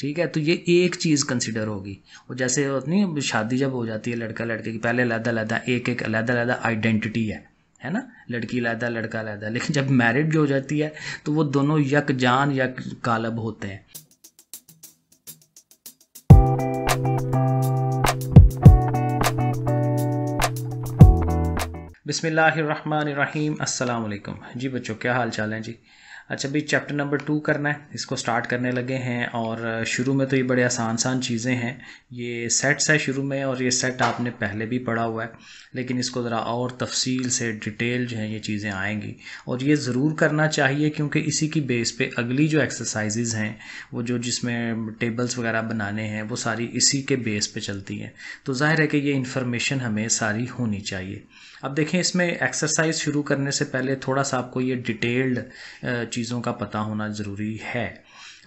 ठीक है तो ये एक चीज़ कंसिडर होगी और जैसे है शादी जब हो जाती है लड़का लड़के की पहले अलहदा अलहदा एक एक अलहदा अलहदा आइडेंटिटी है है ना लड़की लहदा लड़का लादा लेकिन जब मैरिड जो हो जाती है तो वो दोनों यक जान यक कालब होते हैं बिसमीम अल्लाम जी बच्चों क्या हाल चाल है जी अच्छा भाई चैप्टर नंबर टू करना है इसको स्टार्ट करने लगे हैं और शुरू में तो ये बड़े आसान आसान चीज़ें हैं ये सेट्स है शुरू में और ये सेट आपने पहले भी पढ़ा हुआ है लेकिन इसको ज़रा और तफसील से डिटेल जो है ये चीज़ें आएंगी और ये ज़रूर करना चाहिए क्योंकि इसी की बेस पे अगली जो एक्सरसाइज़ हैं वो जो जिसमें टेबल्स वगैरह बनाने हैं वो सारी इसी के बेस पर चलती हैं तो ज़ाहिर है कि ये इन्फॉर्मेशन हमें सारी होनी चाहिए अब देखें इसमें एक्सरसाइज शुरू करने से पहले थोड़ा सा आपको ये डिटेल्ड चीज़ों का पता होना ज़रूरी है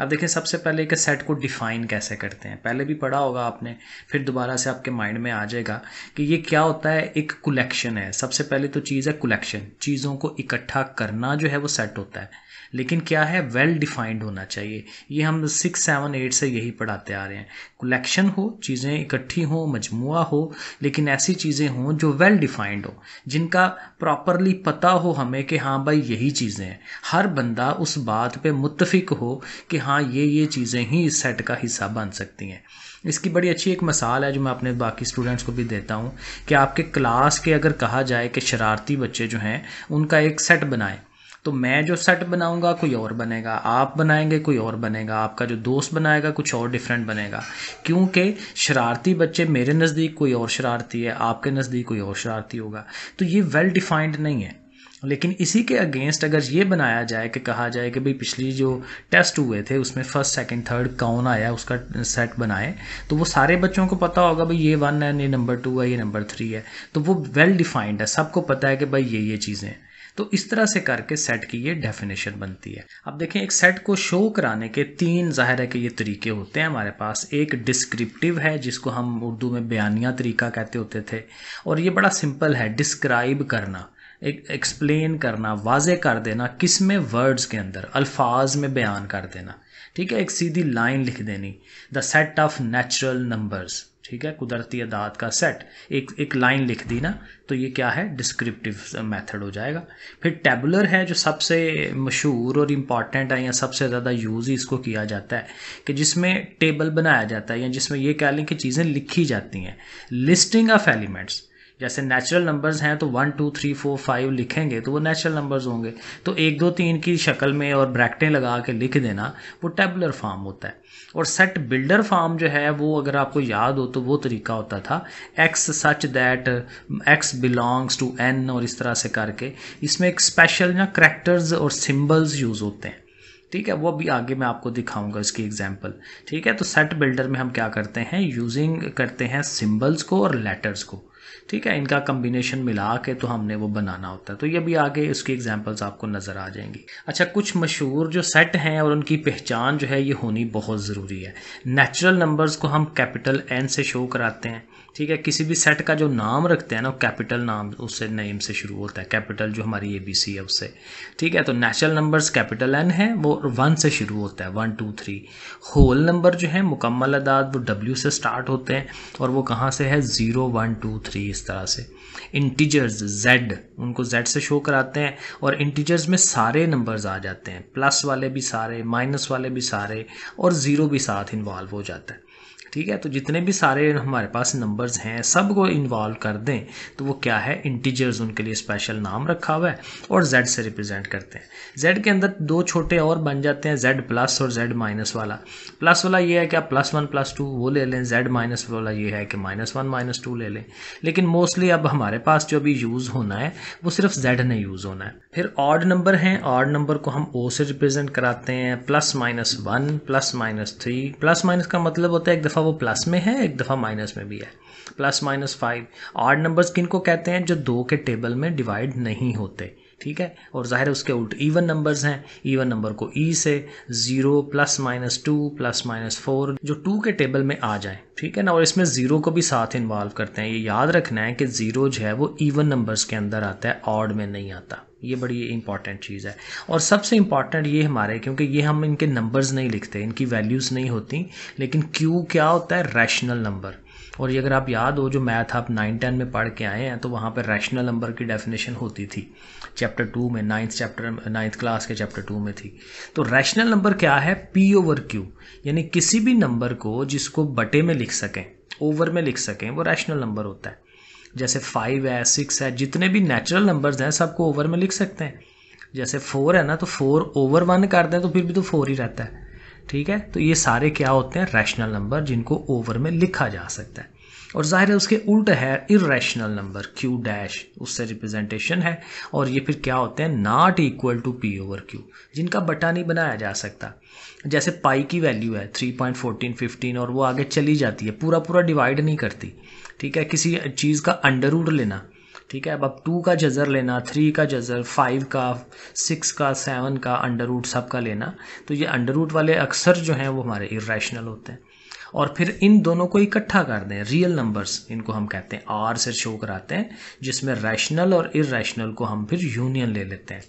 अब देखें सबसे पहले एक सेट को डिफ़ाइन कैसे करते हैं पहले भी पढ़ा होगा आपने फिर दोबारा से आपके माइंड में आ जाएगा कि ये क्या होता है एक कलेक्शन है सबसे पहले तो चीज़ है कलेक्शन चीज़ों को इकट्ठा करना जो है वो सेट होता है लेकिन क्या है वेल well डिफाइंड होना चाहिए ये हम सिक्स सेवन एट से यही पढ़ाते आ रहे हैं कलेक्शन हो चीज़ें इकट्ठी हों मजमुआ हो लेकिन ऐसी चीज़ें हों जो वेल well डिफाइंड हो जिनका प्रॉपरली पता हो हमें कि हाँ भाई यही चीज़ें हैं हर बंदा उस बात पे मुतफिक हो कि हाँ ये ये चीज़ें ही इस सेट का हिस्सा बन सकती हैं इसकी बड़ी अच्छी एक मिसाल है जो मैं अपने बाकी स्टूडेंट्स को भी देता हूँ कि आपके क्लास के अगर कहा जाए कि शरारती बच्चे जो हैं उनका एक सेट बनाएं तो मैं जो सेट बनाऊंगा कोई और बनेगा आप बनाएंगे कोई और बनेगा आपका जो दोस्त बनाएगा कुछ और डिफरेंट बनेगा क्योंकि शरारती बच्चे मेरे नज़दीक कोई और शरारती है आपके नज़दीक कोई और शरारती होगा तो ये वेल डिफाइंड नहीं है लेकिन इसी के अगेंस्ट अगर ये बनाया जाए कि कहा जाए कि भाई पिछली जो टेस्ट हुए थे उसमें फर्स्ट सेकंड थर्ड कौन आया उसका सेट बनाए तो वो सारे बच्चों को पता होगा भाई ये वन है ये नंबर टू है ये नंबर थ्री है तो वो वेल डिफाइंड है सबको पता है कि भाई ये ये चीज़ें हैं तो इस तरह से करके सेट की ये डेफिनेशन बनती है अब देखें एक सेट को शो कराने के तीन ज़ाहिर है कि ये तरीके होते हैं हमारे पास एक डिस्क्रिप्टिव है जिसको हम उर्दू में बयानिया तरीका कहते होते थे और ये बड़ा सिंपल है डिस्क्राइब करना एक एक्सप्लेन करना वाजे कर देना किस में वर्ड्स के अंदर अल्फाज में बयान कर देना ठीक है एक सीधी लाइन लिख देनी the set of natural numbers ठीक है कुदरती अदात का सेट एक एक लाइन लिख दी ना तो ये क्या है डिस्क्रिप्टिव मेथड uh, हो जाएगा फिर टेबुलर है जो सबसे मशहूर और इम्पॉर्टेंट है या सबसे ज़्यादा यूज़ ही इसको किया जाता है कि जिसमें टेबल बनाया जाता है या जिसमें ये कह लें कि चीज़ें लिखी जाती हैं लिस्टिंग ऑफ एलिमेंट्स जैसे नेचुरल नंबर्स हैं तो one two three four five लिखेंगे तो वो नेचुरल नंबर्स होंगे तो एक दो तीन की शक्ल में और ब्रैकटें लगा के लिख देना वो टेबलर फॉर्म होता है और सेट बिल्डर फॉर्म जो है वो अगर आपको याद हो तो वो तरीका होता था x such that x belongs to N और इस तरह से करके इसमें एक स्पेशल ना करेक्टर्स और सिम्बल्स यूज़ होते हैं ठीक है वो अभी आगे मैं आपको दिखाऊंगा इसकी एग्जांपल ठीक है तो सेट बिल्डर में हम क्या करते हैं यूजिंग करते हैं सिंबल्स को और लेटर्स को ठीक है इनका कम्बिनेशन मिला के तो हमने वो बनाना होता है तो ये भी आगे उसकी एग्जाम्पल्स आपको नज़र आ जाएंगी अच्छा कुछ मशहूर जो सेट हैं और उनकी पहचान जो है ये होनी बहुत ज़रूरी है नेचुरल नंबर्स को हम कैपिटल एन से शो कराते हैं ठीक है किसी भी सेट का जो नाम रखते हैं ना कैपिटल नाम उससे नेम से शुरू होता है कैपिटल जो हमारी ए बी सी है उससे ठीक है तो नेचुरल नंबर्स कैपिटल एन है वो वन से शुरू होता है one two three whole number जो है मुकम्मल अदाद वो डब्ल्यू से स्टार्ट होते हैं और वो कहाँ से है ज़ीरो वन टू थ्री इस तरह से इंटीजर्स जेड उनको जेड से शो कराते हैं और इंटीजर्स में सारे नंबर्स आ जाते हैं प्लस वाले भी सारे माइनस वाले भी सारे और ज़ीरो भी साथ इन्वॉल्व हो जाता है ठीक है तो जितने भी सारे हमारे पास नंबर्स हैं सब को इन्वॉल्व कर दें तो वो क्या है इंटीजर्स उनके लिए स्पेशल नाम रखा हुआ है और जेड से रिप्रेजेंट करते हैं जेड के अंदर दो छोटे और बन जाते हैं जेड प्लस और जेड माइनस वाला प्लस वाला ये है कि आप प्लस वन प्लस टू वो ले लें जेड माइनस वाला ये है कि माइनस वन माइनस टू ले लें लेकिन मोस्टली अब हमारे पास जो अभी यूज़ होना है वो सिर्फ जेड ने यूज़ होना है फिर ऑड नंबर हैं ऑड नंबर को हम ओ से रिप्रेजेंट कराते हैं plus minus one plus minus three plus minus का मतलब होता है एक दफ़ा दफ़ा वो प्लस में है एक दफ़ा माइनस में भी है plus minus five odd numbers किन को कहते हैं जो दो के टेबल में डिवाइड नहीं होते ठीक है और ज़ाहिर है उसके उल्ट इवन नंबर्स हैं इवन नंबर को ई e से zero plus minus two plus minus four जो टू के टेबल में आ जाए ठीक है ना और इसमें ज़ीरो को भी साथ इन्वॉल्व करते हैं ये याद रखना है कि ज़ीरो जो है वो इवन नंबर्स के अंदर आता है ऑड में नहीं आता ये बड़ी इंपॉर्टेंट चीज़ है और सबसे इम्पॉर्टेंट ये हमारे क्योंकि ये हम इनके नंबर्स नहीं लिखते इनकी वैल्यूज़ नहीं होती लेकिन क्यू क्या होता है रैशनल नंबर और ये अगर आप याद हो जो मैथ आप नाइन टेन में पढ़ के आए हैं तो वहाँ पर रैशनल नंबर की डेफिनेशन होती थी चैप्टर टू में नाइन्थ चैप्टर नाइन्थ क्लास के चैप्टर टू में थी तो रैशनल नंबर क्या है पी ओवर क्यू यानी किसी भी नंबर को जिसको बटे में लिख सकें ओवर में लिख सकें वो रैशनल नंबर होता है जैसे फाइव है सिक्स है जितने भी नेचुरल नंबर्स हैं सबको ओवर में लिख सकते हैं जैसे फोर है ना तो फोर ओवर वन कर दें तो फिर भी तो फोर ही रहता है ठीक है तो ये सारे क्या होते हैं रैशनल नंबर जिनको ओवर में लिखा जा सकता है और जाहिर है उसके उल्ट है इरेशनल नंबर क्यू डैश उससे रिप्रेजेंटेशन है और ये फिर क्या होते हैं not equal to P over Q जिनका बटा नहीं बनाया जा सकता जैसे पाई की वैल्यू है थ्री पॉइंट फोर्टीन फिफ्टीन और वो आगे चली जाती है पूरा पूरा डिवाइड नहीं करती ठीक है किसी चीज़ का अंडर रूट लेना ठीक है अब अब टू का जजर लेना थ्री का जजर फाइव का सिक्स का सेवन का अंडर रूट सब का लेना तो ये अंडर रूट वाले अक्सर जो हैं वो हमारे इेशनल होते हैं और फिर इन दोनों को इकट्ठा कर दें रियल नंबर्स इनको हम कहते हैं आर से शो कराते हैं जिसमें रैशनल और इेशनल को हम फिर यूनियन ले लेते हैं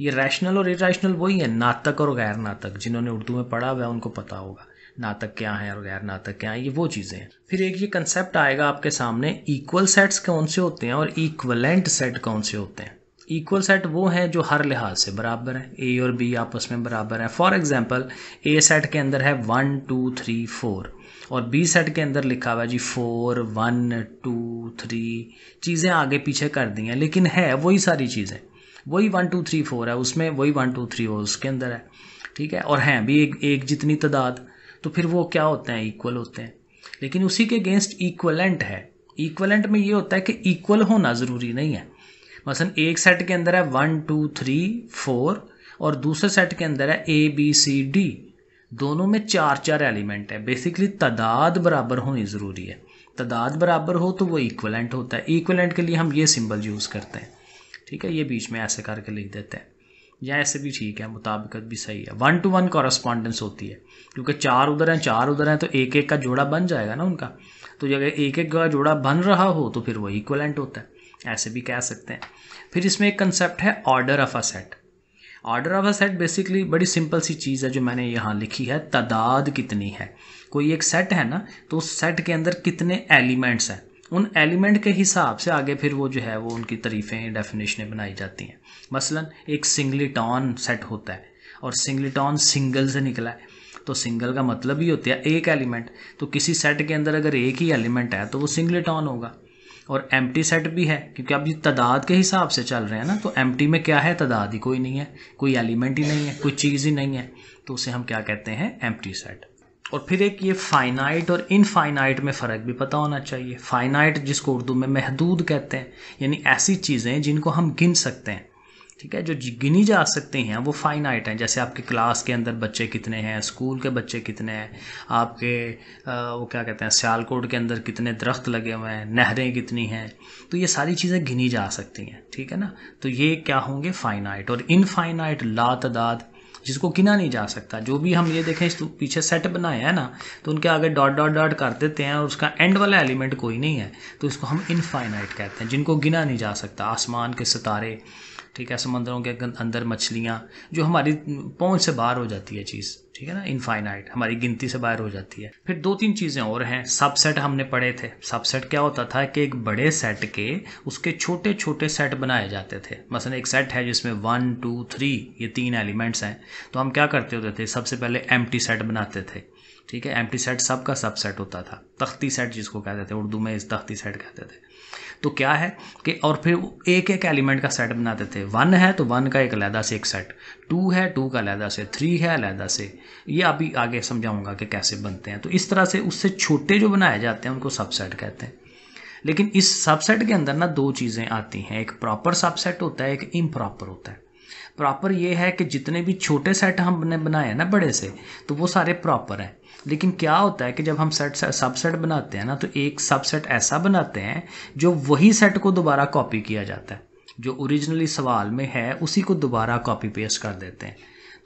ये रैशनल और इेशनल वही है नातक और गैर नातक जिन्होंने उर्दू में पढ़ा हुआ है उनको पता होगा नातक क्या है और गैर नातक क्या है ये वो चीज़ें हैं फिर एक ये कंसेप्ट आएगा आपके सामने इक्वल सेट्स कौन से होते हैं और इक्वलेंट सेट कौन से होते हैं इक्वल सेट वो हैं जो हर लिहाज से बराबर है ए और बी आपस में बराबर है फॉर एग्जाम्पल ए सेट के अंदर है वन टू थ्री फोर और बी सेट के अंदर लिखा हुआ जी फोर वन टू थ्री चीज़ें आगे पीछे कर दी हैं लेकिन है वही सारी चीज़ें वही वन टू थ्री फोर है उसमें वही वन टू थ्री हो उसके अंदर है ठीक है और हैं भी एक एक जितनी तादाद तो फिर वो क्या होते हैं इक्वल होते हैं लेकिन उसी के अगेंस्ट इक्वलेंट है इक्वलेंट में ये होता है कि इक्वल होना ज़रूरी नहीं है मसलन एक सेट के अंदर है वन टू थ्री फोर और दूसरे सेट के अंदर है ए बी सी डी दोनों में चार चार एलिमेंट है बेसिकली तादाद बराबर होनी ज़रूरी है तादाद बराबर हो तो वो इक्वलेंट होता है इक्वलेंट के लिए हम ये सिंबल यूज़ करते हैं ठीक है ये बीच में ऐसे करके लिख देते हैं या ऐसे भी ठीक है मुताबिकत भी सही है वन टू वन कॉरस्पॉन्डेंस होती है क्योंकि चार उधर हैं चार उधर हैं तो एक एक का जोड़ा बन जाएगा ना उनका तो जब एक एक का जोड़ा बन रहा हो तो फिर वो इक्वलेंट होता है ऐसे भी कह सकते हैं फिर इसमें एक कंसेप्ट है order of a set order of a set basically बड़ी सिंपल सी चीज़ है जो मैंने यहाँ लिखी है तादाद कितनी है कोई एक सेट है ना तो उस सेट के अंदर कितने एलिमेंट्स हैं उन एलिमेंट के हिसाब से आगे फिर वो जो है वो उनकी तरीफ़ें डेफिनेशनें बनाई जाती हैं मसलन एक सिंगलीटॉन सेट होता है और सिंगलीटॉन सिंगल से निकला है तो सिंगल का मतलब ही होता है एक एलिमेंट तो किसी सेट के अंदर अगर एक ही एलिमेंट है तो वो सिंगलीटॉन होगा और एम सेट भी है क्योंकि अब ये तादाद के हिसाब से चल रहे हैं ना तो एम में क्या है तादाद ही कोई नहीं है कोई एलिमेंट ही नहीं है कोई चीज़ ही नहीं है तो उसे हम क्या कहते हैं एम सेट और फिर एक ये फाइनाइट और इनफाइनाइट में फ़र्क भी पता होना चाहिए फाइनाइट जिसको उर्दू में महदूद कहते हैं यानी ऐसी चीज़ें जिनको हम गिन सकते हैं ठीक है जो गिनी जा सकती हैं वो फाइनाइट हैं जैसे आपके क्लास के अंदर बच्चे कितने हैं स्कूल के बच्चे कितने हैं आपके वो क्या कहते हैं सियालकोट के अंदर कितने दरख्त लगे हुए हैं नहरें कितनी हैं तो ये सारी चीज़ें गिनी जा सकती हैं ठीक है ना तो ये क्या होंगे फाइनाइट और इनफाइनाइट ला तदाद जिसको गिना नहीं जा सकता जो भी हम ये देखें इस तो पीछे सेट बनाया है ना तो उनके आगे डॉट डॉट डॉट कर देते हैं और उसका एंड वाला एलिमेंट कोई नहीं है तो इसको हम इनफाइनाइट कहते हैं जिनको गिना नहीं जा सकता आसमान के सितारे ठीक है समंदरों के अंदर मछलियाँ जो हमारी पहुँच से बाहर हो जाती है चीज़ ठीक है ना इनफाइनाइट हमारी गिनती से बाहर हो जाती है फिर दो तीन चीज़ें और हैं सबसेट हमने पढ़े थे सबसेट क्या होता था कि एक बड़े सेट के उसके छोटे छोटे सेट बनाए जाते थे मसलन एक सेट है जिसमें वन टू थ्री ये तीन एलिमेंट्स हैं तो हम क्या करते होते थे सबसे पहले एम सेट बनाते थे ठीक है एम सेट सबका सबसेट होता था तख्ती सेट जिसको कहते थे उर्दू में इस तख्ती सेट कहते थे तो क्या है कि और फिर एक एक एलिमेंट का सेट बनाते थे वन है तो वन का एक अलहदा से एक सेट टू है टू का अलहदा से थ्री है अलहदा से ये अभी आगे समझाऊंगा कि कैसे बनते हैं तो इस तरह से उससे छोटे जो बनाए जाते हैं उनको सबसेट कहते हैं लेकिन इस सबसेट के अंदर ना दो चीज़ें आती हैं एक प्रॉपर सबसेट होता है एक इम्प्रॉपर होता है प्रॉपर ये है कि जितने भी छोटे सेट हमने बनाए हैं ना बड़े से तो वो सारे प्रॉपर हैं लेकिन क्या होता है कि जब हम सेट सबसेट बनाते हैं ना तो एक सबसेट ऐसा बनाते हैं जो वही सेट को दोबारा कॉपी किया जाता है जो ओरिजिनली सवाल में है उसी को दोबारा कॉपी पेस्ट कर देते हैं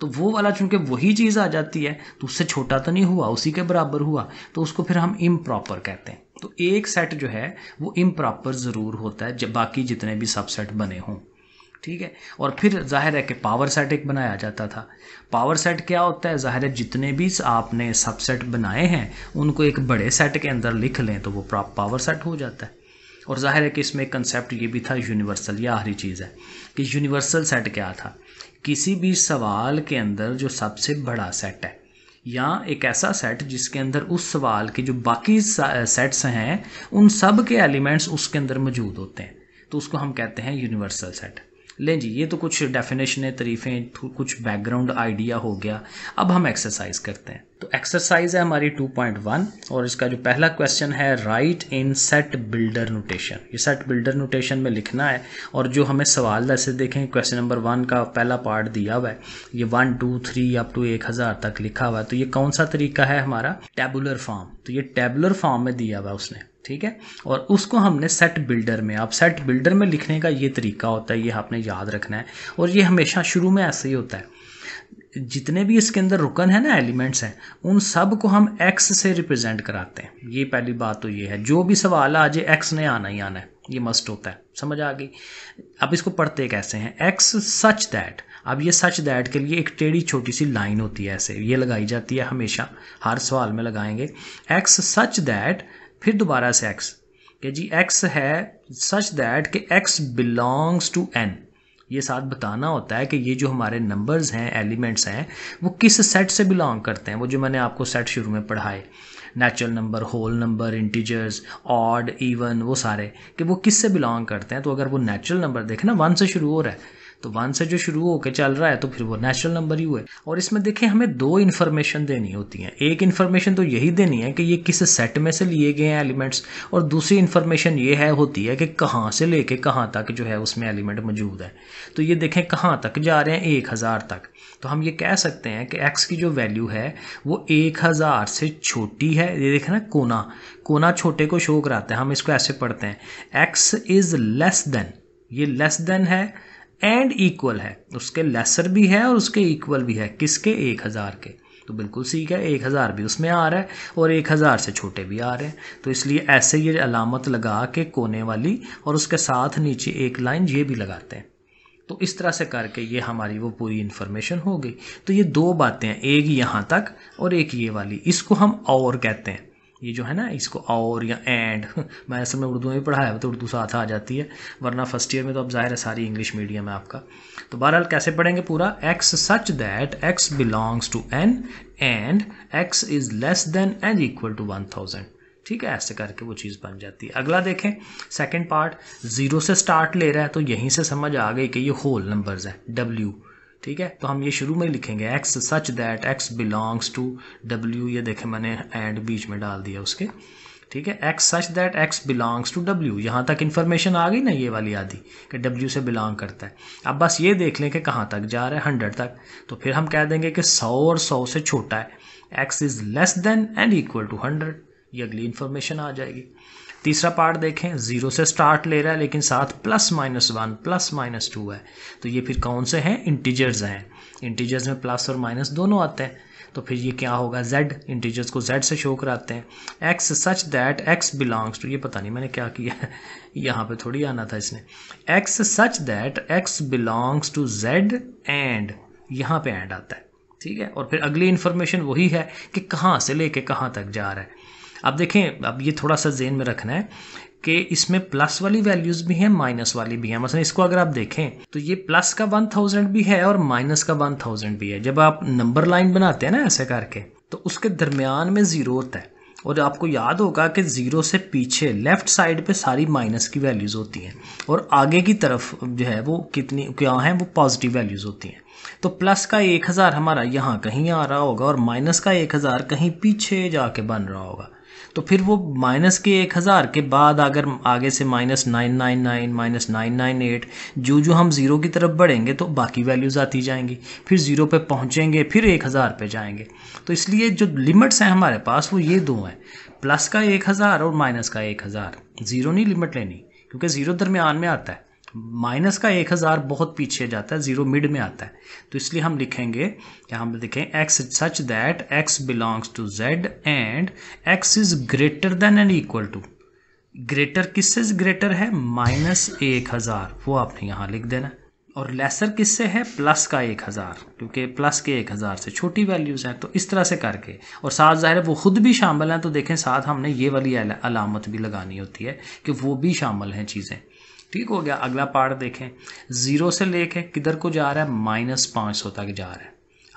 तो वो वाला चूंकि वही चीज़ आ जाती है तो उससे छोटा तो नहीं हुआ उसी के बराबर हुआ तो उसको फिर हम इम कहते हैं तो एक सेट जो है वो इम ज़रूर होता है जब बाकी जितने भी सबसेट बने हों ठीक है और फिर जाहिर है कि पावर सेट एक बनाया जाता था पावर सेट क्या होता है जाहिर है जितने भी आपने सबसेट बनाए हैं उनको एक बड़े सेट के अंदर लिख लें तो वो पावर सेट हो जाता है और जाहिर है कि इसमें एक कंसेप्ट ये भी था यूनिवर्सल या आखिरी चीज़ है कि यूनिवर्सल सेट क्या था किसी भी सवाल के अंदर जो सबसे बड़ा सेट है या एक ऐसा सेट जिसके अंदर उस सवाल के जो बाकी सेट्स हैं उन सब के एलिमेंट्स उसके अंदर मौजूद होते हैं तो उसको हम कहते हैं यूनिवर्सल सेट लें जी ये तो कुछ डेफिनेशन तरीफ़ें कुछ बैकग्राउंड आइडिया हो गया अब हम एक्सरसाइज करते हैं तो एक्सरसाइज है हमारी 2.1 और इसका जो पहला क्वेश्चन है write in set builder notation ये सेट बिल्डर नोटेशन में लिखना है और जो हमें सवाल ऐसे देखें क्वेश्चन नंबर वन का पहला पार्ट दिया हुआ है ये one two three up to एक हज़ार तक लिखा हुआ है तो ये कौन सा तरीका है हमारा टेबुलर फॉर्म तो ये टेबुलर फॉर्म में दिया हुआ है उसने ठीक है और उसको हमने सेट बिल्डर में आप सेट बिल्डर में लिखने का ये तरीका होता है ये आपने याद रखना है और ये हमेशा शुरू में ऐसे ही होता है जितने भी इसके अंदर रुकन है ना एलिमेंट्स हैं उन सब को हम एक्स से रिप्रेजेंट कराते हैं ये पहली बात तो ये है जो भी सवाल आज एक्स ने आना ही आना है ये मस्ट होता है समझ आ गई अब इसको पढ़ते कैसे हैं एक्स सच दैट अब ये सच दैट के लिए एक टेढ़ी छोटी सी लाइन होती है ऐसे ये लगाई जाती है हमेशा हर सवाल में लगाएंगे एक्स सच दैट फिर दोबारा से एक्स कि जी एक्स है सच दैट कि एक्स बिलोंग्स टू एन ये साथ बताना होता है कि ये जो हमारे नंबर्स हैं एलिमेंट्स हैं वो किस सेट से बिलोंग करते हैं वो जो मैंने आपको सेट शुरू में पढ़ाए natural number whole number integers odd even वो सारे कि वो किस से बिलोंग करते हैं तो अगर वो नेचुरल नंबर देखें ना वन से शुरू हो रहा है तो वन से जो शुरू होकर चल रहा है तो फिर वो नेचुरल नंबर ही हुए और इसमें देखें हमें दो इन्फॉर्मेशन देनी होती है एक इन्फॉर्मेशन तो यही देनी है कि ये किस सेट में से लिए गए हैं एलिमेंट्स और दूसरी इन्फॉर्मेशन ये है होती है कि कहाँ से लेके कहाँ तक जो है उसमें एलिमेंट मौजूद है तो ये देखें कहाँ तक जा रहे हैं एक हज़ार तक तो हम ये कह सकते हैं कि एक्स की जो वैल्यू है वो एक हज़ार से छोटी है ये देखें ना कोना कोना छोटे को शो कराते हैं हम इसको ऐसे पढ़ते हैं एक्स इज़ लेस देन ये लेस देन है एंड इक्वल है उसके लेसर भी है और उसके इक्वल भी है किसके एक हज़ार के तो बिल्कुल सीख है एक हज़ार भी उसमें आ रहा है और एक हज़ार से छोटे भी आ रहे हैं तो इसलिए ऐसे ये अलामत लगा के कोने वाली और उसके साथ नीचे एक लाइन ये भी लगाते हैं तो इस तरह से करके ये हमारी वो पूरी इन्फॉर्मेशन हो गई तो ये दो बातें हैं एक यहाँ तक और एक ये वाली इसको हम और कहते हैं ये जो है ना इसको और या एंड मैं असल में उर्दू में भी पढ़ाया तो उर्दू साथ आ जाती है वरना फर्स्ट ईयर में तो अब जाहिर है सारी इंग्लिश मीडियम है आपका तो बहरहाल कैसे पढ़ेंगे पूरा x such that x belongs to N and x is less than and equal to one thousand ठीक है ऐसे करके वो चीज़ बन जाती है अगला देखें सेकेंड पार्ट ज़ीरो से स्टार्ट ले रहा है तो यहीं से समझ आ गई कि ये होल नंबर्स है डब्ल्यू ठीक है तो हम ये शुरू में ही लिखेंगे x such that x belongs to W ये देखें मैंने एंड बीच में डाल दिया उसके ठीक है x such that x belongs to W यहाँ तक इन्फॉर्मेशन आ गई ना ये वाली आदि कि डब्ल्यू से बिलोंग करता है अब बस ये देख लें कि कहाँ तक जा रहा है हंड्रेड तक तो फिर हम कह देंगे कि सौ और सौ से छोटा है x is less than and equal to hundred ये अगली इन्फॉर्मेशन आ जाएगी तीसरा पार्ट देखें जीरो से स्टार्ट ले रहा है लेकिन साथ plus minus one plus minus two है तो ये फिर कौन से हैं इंटीजर्स हैं इंटीजर्स में प्लस और माइनस दोनों आते हैं तो फिर ये क्या होगा जेड इंटीजर्स को जेड से शो कराते हैं x such that x belongs to ये पता नहीं मैंने क्या किया है यहाँ पे थोड़ी आना था इसने x such that x belongs to Z and यहाँ पे एंड आता है ठीक है और फिर अगली इन्फॉर्मेशन वही है कि कहाँ से लेके कहाँ तक जा रहा है अब देखें अब ये थोड़ा सा जेन में रखना है कि इसमें प्लस वाली वैल्यूज भी हैं माइनस वाली भी हैं मसलन इसको अगर आप देखें तो ये प्लस का वन थाउजेंड भी है और माइनस का वन थाउजेंड भी है जब आप नंबर लाइन बनाते हैं ना ऐसे करके तो उसके दरमियान में ज़ीरो होता है और आपको याद होगा कि ज़ीरो से पीछे लेफ़्ट साइड पे सारी माइनस की वैल्यूज़ होती हैं और आगे की तरफ जो है वो कितनी क्या हैं वो पॉजिटिव वैल्यूज़ होती हैं तो प्लस का एक हज़ार हमारा यहाँ कहीं आ रहा होगा और माइनस का एक हज़ार कहीं पीछे जाके बन रहा होगा तो फिर वो माइनस के एक हज़ार के बाद अगर आगे से minus nine nine nine minus nine nine eight जो जो हम ज़ीरो की तरफ बढ़ेंगे तो बाकी वैल्यूज़ आती जाएंगी फिर ज़ीरो पे पहुँचेंगे फिर एक हज़ार पे जाएंगे तो इसलिए जो लिमिट्स हैं हमारे पास वो ये दो हैं प्लस का एक हज़ार और माइनस का एक हज़ार ज़ीरो नहीं लिमिट लेनी क्योंकि ज़ीरो दरमियान में आता है माइनस का एक हज़ार बहुत पीछे जाता है ज़ीरो मिड में आता है तो इसलिए हम लिखेंगे क्या हम देखें x such that x belongs to Z and x is greater than and equal to greater किससे ग्रेटर है माइनस एक हज़ार वो आपने यहाँ लिख देना और लेसर किससे है प्लस का एक हज़ार क्योंकि प्लस के एक हज़ार से छोटी वैल्यूज़ हैं तो इस तरह से करके और साथ ज़ाहिर है वो ख़ुद भी शामिल हैं तो देखें साथ हमने ये वाली अलामत भी लगानी होती है कि वो भी शामिल हैं चीज़ें ठीक हो गया अगला पार्ट देखें ज़ीरो से लेके किधर को जा रहा है माइनस पाँच सौ तक जा रहा है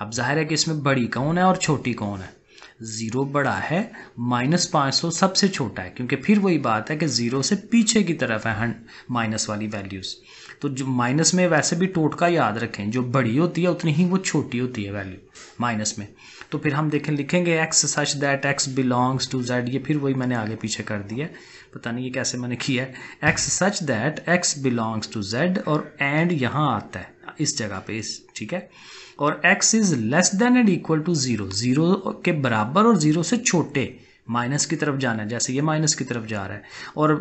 अब जाहिर है कि इसमें बड़ी कौन है और छोटी कौन है ज़ीरो बड़ा है माइनस पाँच सौ सबसे छोटा है क्योंकि फिर वही बात है कि ज़ीरो से पीछे की तरफ है माइनस वाली वैल्यूज़ तो जो माइनस में वैसे भी टोटका याद रखें जो बड़ी होती है उतनी ही वो छोटी होती है वैल्यू माइनस में तो फिर हम देखें लिखेंगे x such that x belongs to Z ये फिर वही मैंने आगे पीछे कर दिया पता नहीं ये कैसे मैंने किया है x such that x belongs to Z और एंड यहाँ आता है इस जगह पे इस ठीक है और x is less than and equal to zero zero के बराबर और ज़ीरो से छोटे माइनस की तरफ जाना है जैसे ये माइनस की तरफ जा रहा है और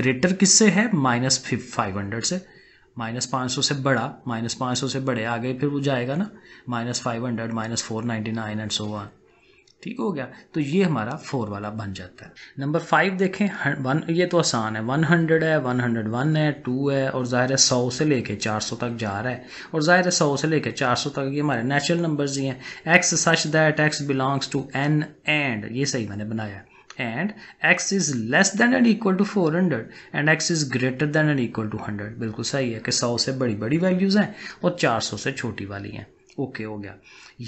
ग्रेटर किससे है माइनस फाइव हंड्रेड से माइनस पाँच सौ से बड़ा माइनस पाँच सौ से बड़े आगे फिर वो जाएगा ना minus five hundred minus four ninety nine and so on ठीक हो गया तो ये हमारा फोर वाला बन जाता है नंबर फाइव देखें वन ये तो आसान है वन हंड्रेड है वन हंड्रेड वन है टू है और ज़ाहिर है सौ से लेके चार सौ तक जा रहा है और ज़ाहिर है सौ से लेके चार सौ तक ये हमारे नेचुरल नंबर्स ही हैं x such that x belongs to N and ये सही मैंने बनाया and x is less than and equal to 400 and x is greater than and equal to 100 बिल्कुल सही है कि 100 से बड़ी बड़ी वैल्यूज़ हैं और 400 से छोटी वाली हैं ओके okay, हो गया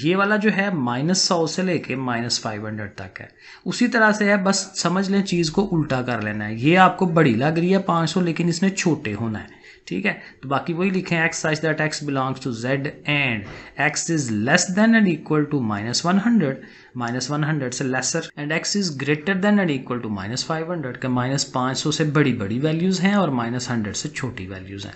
ये वाला जो है माइनस सौ से लेके माइनस फाइव हंड्रेड तक है उसी तरह से है बस समझ लें चीज़ को उल्टा कर लेना है ये आपको बड़ी लग रही है पाँच सौ लेकिन इसमें छोटे होना है ठीक है तो बाकी वही लिखे हैं x such that x belongs to Z and x is less than and equal to minus one hundred minus one hundred से lesser and x is greater than and equal to minus five hundred के minus पाँच सौ से बड़ी बड़ी values हैं और minus hundred से छोटी वैल्यूज़ हैं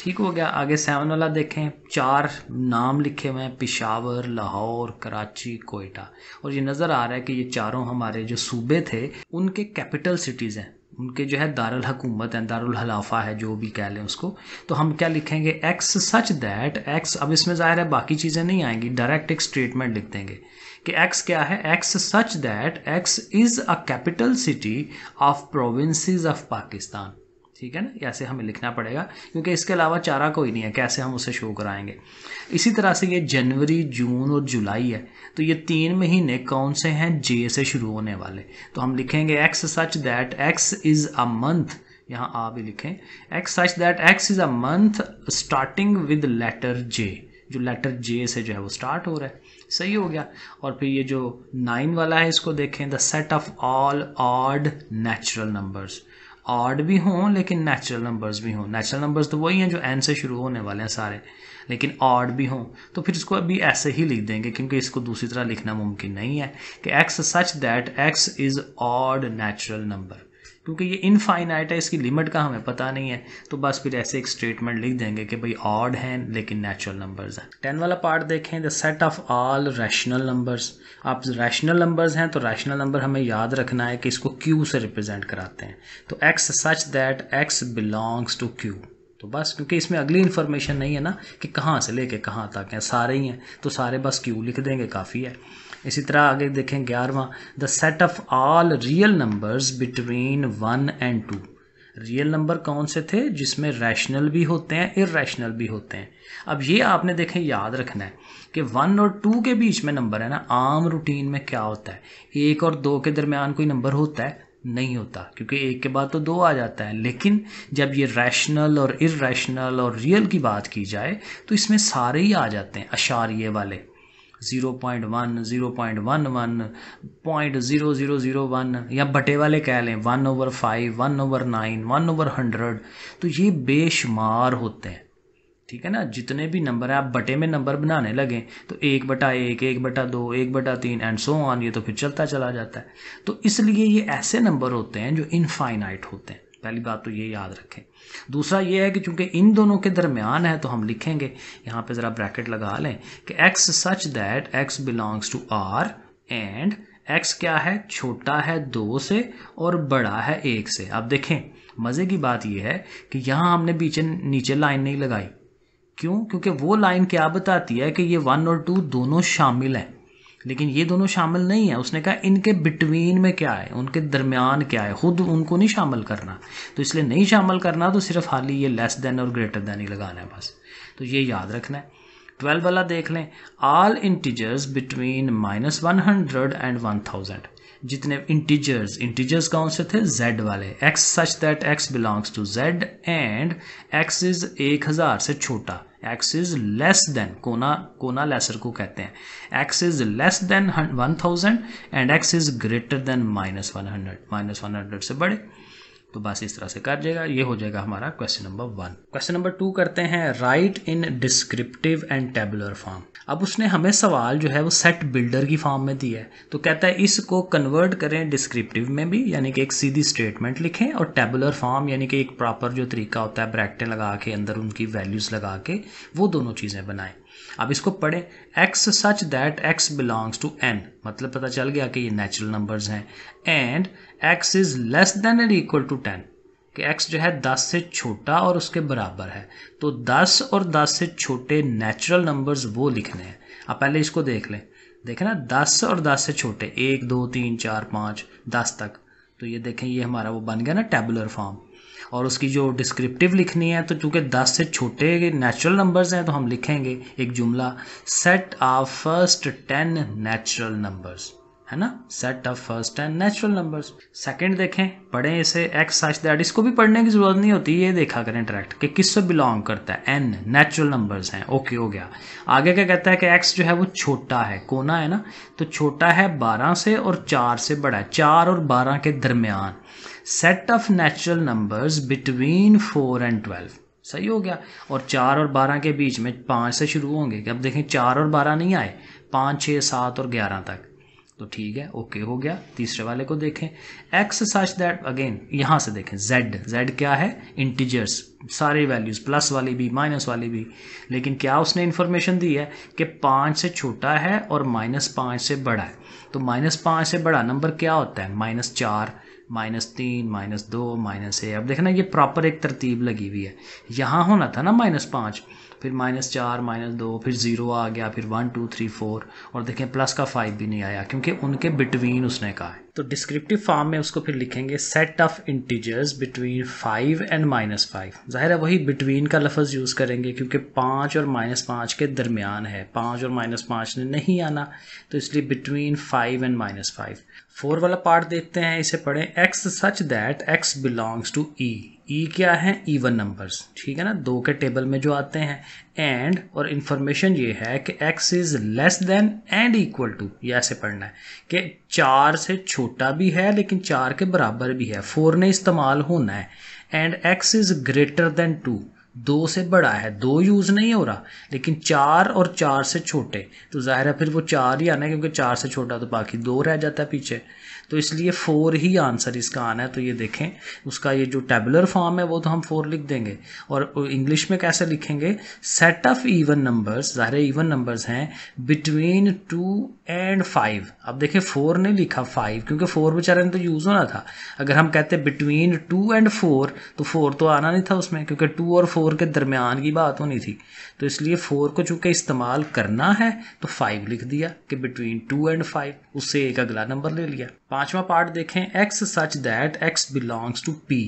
ठीक हो गया आगे सेवन वाला देखें चार नाम लिखे हुए हैं पिशावर लाहौर कराची कोयटा और ये नज़र आ रहा है कि ये चारों हमारे जो सूबे थे उनके कैपिटल सिटीज़ हैं उनके जो है दारुल हकूमत है दारुल हलाफा है जो भी कह लें उसको तो हम क्या लिखेंगे एक्स सच दैट एक्स अब इसमें ज़ाहिर है बाकी चीज़ें नहीं आएंगी डायरेक्ट एक स्टेटमेंट लिख देंगे कि एक्स क्या है x such that x is a capital city of provinces of Pakistan ठीक है ना ऐसे हमें लिखना पड़ेगा क्योंकि इसके अलावा चारा कोई नहीं है कैसे हम उसे शो कराएंगे इसी तरह से ये जनवरी जून और जुलाई है तो ये तीन महीने कौन से हैं जे से शुरू होने वाले तो हम लिखेंगे x such that x is a month यहाँ आ भी लिखें x such that x is a month starting with letter J जो लेटर जे से जो है वो स्टार्ट हो रहा है सही हो गया और फिर ये जो नाइन वाला है इसको देखें the set of all odd natural numbers odd भी हों लेकिन नेचुरल नंबर्स भी हों नेचुरल नंबर्स तो वही हैं जो एन से शुरू होने वाले हैं सारे लेकिन ऑड भी हों तो फिर इसको अभी ऐसे ही लिख देंगे क्योंकि इसको दूसरी तरह लिखना मुमकिन नहीं है कि x such that x is odd natural number क्योंकि ये इनफाइनाइट है इसकी लिमिट का हमें पता नहीं है तो बस फिर ऐसे एक स्टेटमेंट लिख देंगे कि भाई ऑड हैं लेकिन नेचुरल नंबर्स हैं टेन वाला पार्ट देखें the set of all rational numbers आप रैशनल नंबर्स हैं तो रैशनल नंबर हमें याद रखना है कि इसको क्यू से रिप्रेजेंट कराते हैं तो x such that x belongs to Q तो बस क्योंकि इसमें अगली इन्फॉर्मेशन नहीं है ना कि कहाँ से लेके कहाँ तक हैं सारे ही हैं तो सारे बस क्यू लिख देंगे काफ़ी है इसी तरह आगे देखें ग्यारहवा the set of all real numbers between one and two real number कौन से थे जिसमें रैशनल भी होते हैं रैशनल भी होते हैं अब ये आपने देखें याद रखना है कि वन और टू के बीच में नंबर है ना आम रूटीन में क्या होता है एक और दो के दरमियान कोई नंबर होता है नहीं होता क्योंकि एक के बाद तो दो आ जाता है लेकिन जब ये रैशनल और इरेशनल और रियल की बात की जाए तो इसमें सारे ही आ जाते हैं अशारिये वाले zero point one zero point one one point zero zero zero one या बटे वाले कह लें one over five one over nine one over hundred तो ये बेशुमार होते हैं ठीक है ना जितने भी नंबर हैं आप बटे में नंबर बनाने लगें तो एक बटा एक एक बटा दो एक बटा तीन एंड सो ऑन ये तो फिर चलता चला जाता है तो इसलिए ये ऐसे नंबर होते हैं जो इनफाइनाइट होते हैं पहली बात तो ये याद रखें दूसरा ये है कि चूंकि इन दोनों के दरमियान है तो हम लिखेंगे यहां पे ज़रा ब्रैकेट लगा लें कि x such that x belongs to R and x क्या है छोटा है दो से और बड़ा है एक से अब देखें मज़े की बात यह है कि यहां हमने पीछे नीचे लाइन नहीं लगाई क्यों क्योंकि वो लाइन क्या बताती है कि ये वन और टू दोनों शामिल हैं लेकिन ये दोनों शामिल नहीं है उसने कहा इनके बिटवीन में क्या है उनके दरमियान क्या है खुद उनको नहीं शामिल करना तो इसलिए नहीं शामिल करना तो सिर्फ हाली ये लेस देन और ग्रेटर देन ही लगाना है बस तो ये याद रखना है ट्वेल्व वाला देख लें all integers between minus one hundred and one thousand जितने इंटीजर्स इंटीजर्स कौन से थे जेड वाले x such that x belongs to Z and x is एक हज़ार से छोटा एक्स इज लेस देन कोना कोना लेसर को कहते हैं x is less than one thousand and x is greater than minus one hundred minus one hundred से बड़े तो बस इस तरह से कर जाएगा ये हो जाएगा हमारा question number one question number two करते हैं right in descriptive and tabular form अब उसने हमें सवाल जो है वो सेट बिल्डर की फॉर्म में दिया है तो कहता है इसको कन्वर्ट करें डिस्क्रिप्टिव में भी यानी कि एक सीधी स्टेटमेंट लिखें और टेबुलर फॉर्म यानी कि एक प्रॉपर जो तरीका होता है ब्रैकटें लगा के अंदर उनकी वैल्यूज़ लगा के वो दोनों चीज़ें बनाएं अब इसको पढ़ें x such that x belongs to N मतलब पता चल गया कि ये नेचुरल नंबर्स हैं and x is less than and equal to ten कि x जो है 10 से छोटा और उसके बराबर है तो 10 और 10 से छोटे नेचुरल नंबर्स वो लिखने हैं आप पहले इसको देख लें देखें ना 10 और 10 से छोटे एक दो तीन चार पाँच दस तक तो ये देखें ये हमारा वो बन गया ना टेबुलर फॉर्म और उसकी जो डिस्क्रिप्टिव लिखनी है तो चूँकि दस से छोटे नेचुरल नंबर्स हैं तो हम लिखेंगे एक जुमला set of first ten natural numbers है ना set of first and natural numbers second देखें पढ़ें इसे एक्स सच दैट इसको भी पढ़ने की ज़रूरत नहीं होती ये देखा करें डायरेक्ट कि किससे बिलोंग करता है एन नेचुरल नंबर्स हैं ओके हो गया आगे क्या कहता है कि एक्स जो है वो छोटा है कोना है ना तो छोटा है बारह से और चार से बड़ा है चार और बारह के दरमियान set of natural numbers between four and twelve सही हो गया और चार और बारह के बीच में पाँच से शुरू होंगे कि अब देखें चार और बारह नहीं आए पाँच छः सात और ग्यारह तक तो ठीक है ओके हो गया तीसरे वाले को देखें एक्स सच दैट अगेन यहाँ से देखें जेड जेड क्या है इंटीजर्स सारे वैल्यूज प्लस वाली भी माइनस वाली भी लेकिन क्या उसने इंफॉर्मेशन दी है कि पाँच से छोटा है और माइनस पाँच से बड़ा है तो माइनस पाँच से बड़ा नंबर क्या होता है माइनस चार माइनस तीन माइनस दो माइनस ए अब देखना ये प्रॉपर एक तरतीब लगी हुई है यहाँ होना था ना माइनस पाँच फिर माइनस चार माइनस दो फिर ज़ीरो आ गया फिर वन टू थ्री फोर और देखें प्लस का फाइव भी नहीं आया क्योंकि उनके बिटवीन उसने कहा है तो डिस्क्रिप्टिव फॉर्म में उसको फिर लिखेंगे set of integers between five and minus five ज़ाहिर है वही बिटवीन का लफज यूज़ करेंगे क्योंकि पाँच और माइनस पाँच के दरमियान है पाँच और माइनस पाँच ने नहीं आना तो इसलिए between five and minus five four वाला पार्ट देखते हैं इसे पढ़ें x such that x belongs to E E e क्या है इवन नंबर्स ठीक है ना दो के टेबल में जो आते हैं एंड और इन्फॉर्मेशन ये है कि x is less than and equal to ये ऐसे पढ़ना है कि चार से छोटा भी है लेकिन चार के बराबर भी है फोर ने इस्तेमाल होना है and x is greater than two दो से बड़ा है दो यूज़ नहीं हो रहा लेकिन चार और चार से छोटे तो ज़ाहिर है फिर वो चार ही आना है क्योंकि चार से छोटा तो बाकी दो रह जाता है पीछे तो इसलिए फोर ही आंसर इसका आना है तो ये देखें उसका ये जो टेबुलर फॉर्म है वो तो हम फोर लिख देंगे और इंग्लिश में कैसे लिखेंगे सेट ऑफ इवन नंबर्स ज़ाहिर इवन नंबर्स हैं बिटवीन टू एंड फाइव अब देखें फोर ने लिखा फाइव क्योंकि फोर बेचारे ने तो यूज़ होना था अगर हम कहते बिटवीन टू एंड फोर तो फोर तो आना नहीं था उसमें क्योंकि टू और फोर के दरमियान की बात होनी थी तो इसलिए फोर को चूँकि इस्तेमाल करना है तो फाइव लिख दिया कि बिटवीन टू एंड फाइव उससे एक अगला नंबर ले लिया पांचवा पार्ट देखें x such that x belongs to P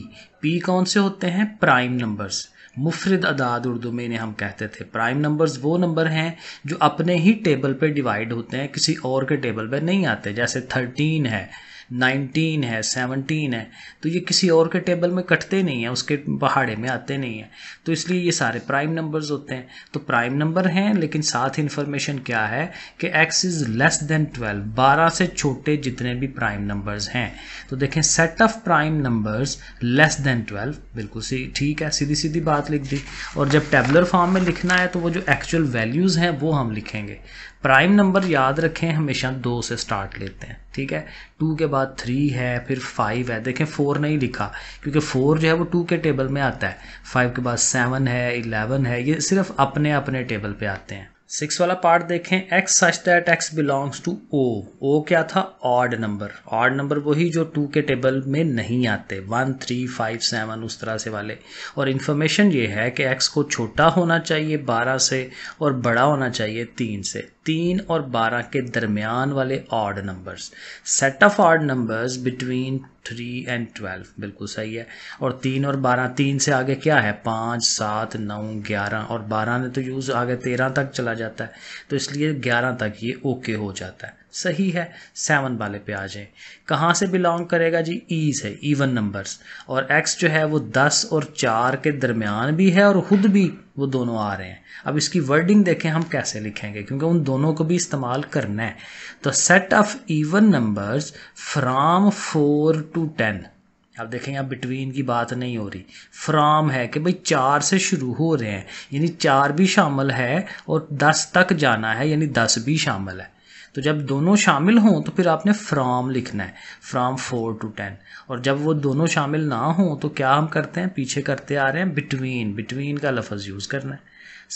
P कौन से होते हैं प्राइम नंबर्स मुफरद अदाद उर्दू में इन्हें हम कहते थे प्राइम नंबर्स वो नंबर हैं जो अपने ही टेबल पे डिवाइड होते हैं किसी और के टेबल पे नहीं आते जैसे थर्टीन है नाइनटीन है सेवनटीन है तो ये किसी और के टेबल में कटते नहीं हैं उसके पहाड़े में आते नहीं हैं तो इसलिए ये सारे प्राइम नंबर्स होते हैं तो प्राइम नंबर हैं लेकिन साथ इन्फॉर्मेशन क्या है कि x is less than twelve बारह से छोटे जितने भी प्राइम नंबर्स हैं तो देखें set of prime numbers less than twelve बिल्कुल सी ठीक है सीधी सीधी बात लिख दी और जब टेबलर फॉर्म में लिखना है तो वो जो एक्चुअल वैल्यूज़ हैं वो हम लिखेंगे प्राइम नंबर याद रखें हमेशा दो से स्टार्ट लेते हैं ठीक है टू के बाद थ्री है फिर फाइव है देखें फोर नहीं लिखा क्योंकि फोर जो है वो टू के टेबल में आता है फाइव के बाद सेवन है इलेवन है ये सिर्फ अपने अपने टेबल पे आते हैं सिक्स वाला पार्ट देखें x such that x belongs to O O क्या था ऑड नंबर ऑड नंबर वही जो टू के टेबल में नहीं आते वन थ्री फाइव सेवन उस तरह से वाले और इन्फॉर्मेशन ये है कि एक्स को छोटा होना चाहिए बारह से और बड़ा होना चाहिए तीन से तीन और बारह के दरमियान वाले odd numbers set of odd numbers between three and twelve बिल्कुल सही है और तीन और बारह तीन से आगे क्या है पाँच सात नौ ग्यारह और बारह में तो यूज़ आगे तेरह तक चला जाता है तो इसलिए ग्यारह तक ये ओके हो जाता है सही है सेवन वाले पे आ जाए कहाँ से बिलोंग करेगा जी ईज है इवन नंबर्स और एक्स जो है वो दस और चार के दरमियान भी है और ख़ुद भी वो दोनों आ रहे हैं अब इसकी वर्डिंग देखें हम कैसे लिखेंगे क्योंकि उन दोनों को भी इस्तेमाल करना है तो set of even numbers from four to ten आप देखें यहाँ बिटवीन की बात नहीं हो रही फ्राम है कि भाई चार से शुरू हो रहे हैं यानी चार भी शामिल है और दस तक जाना है यानी दस भी शामिल है तो जब दोनों शामिल हों तो फिर आपने फ्राम लिखना है फ्राम फोर टू टेन और जब वो दोनों शामिल ना हों तो क्या हम करते हैं पीछे करते आ रहे हैं बिटवीन बिटवीन का लफज यूज़ करना है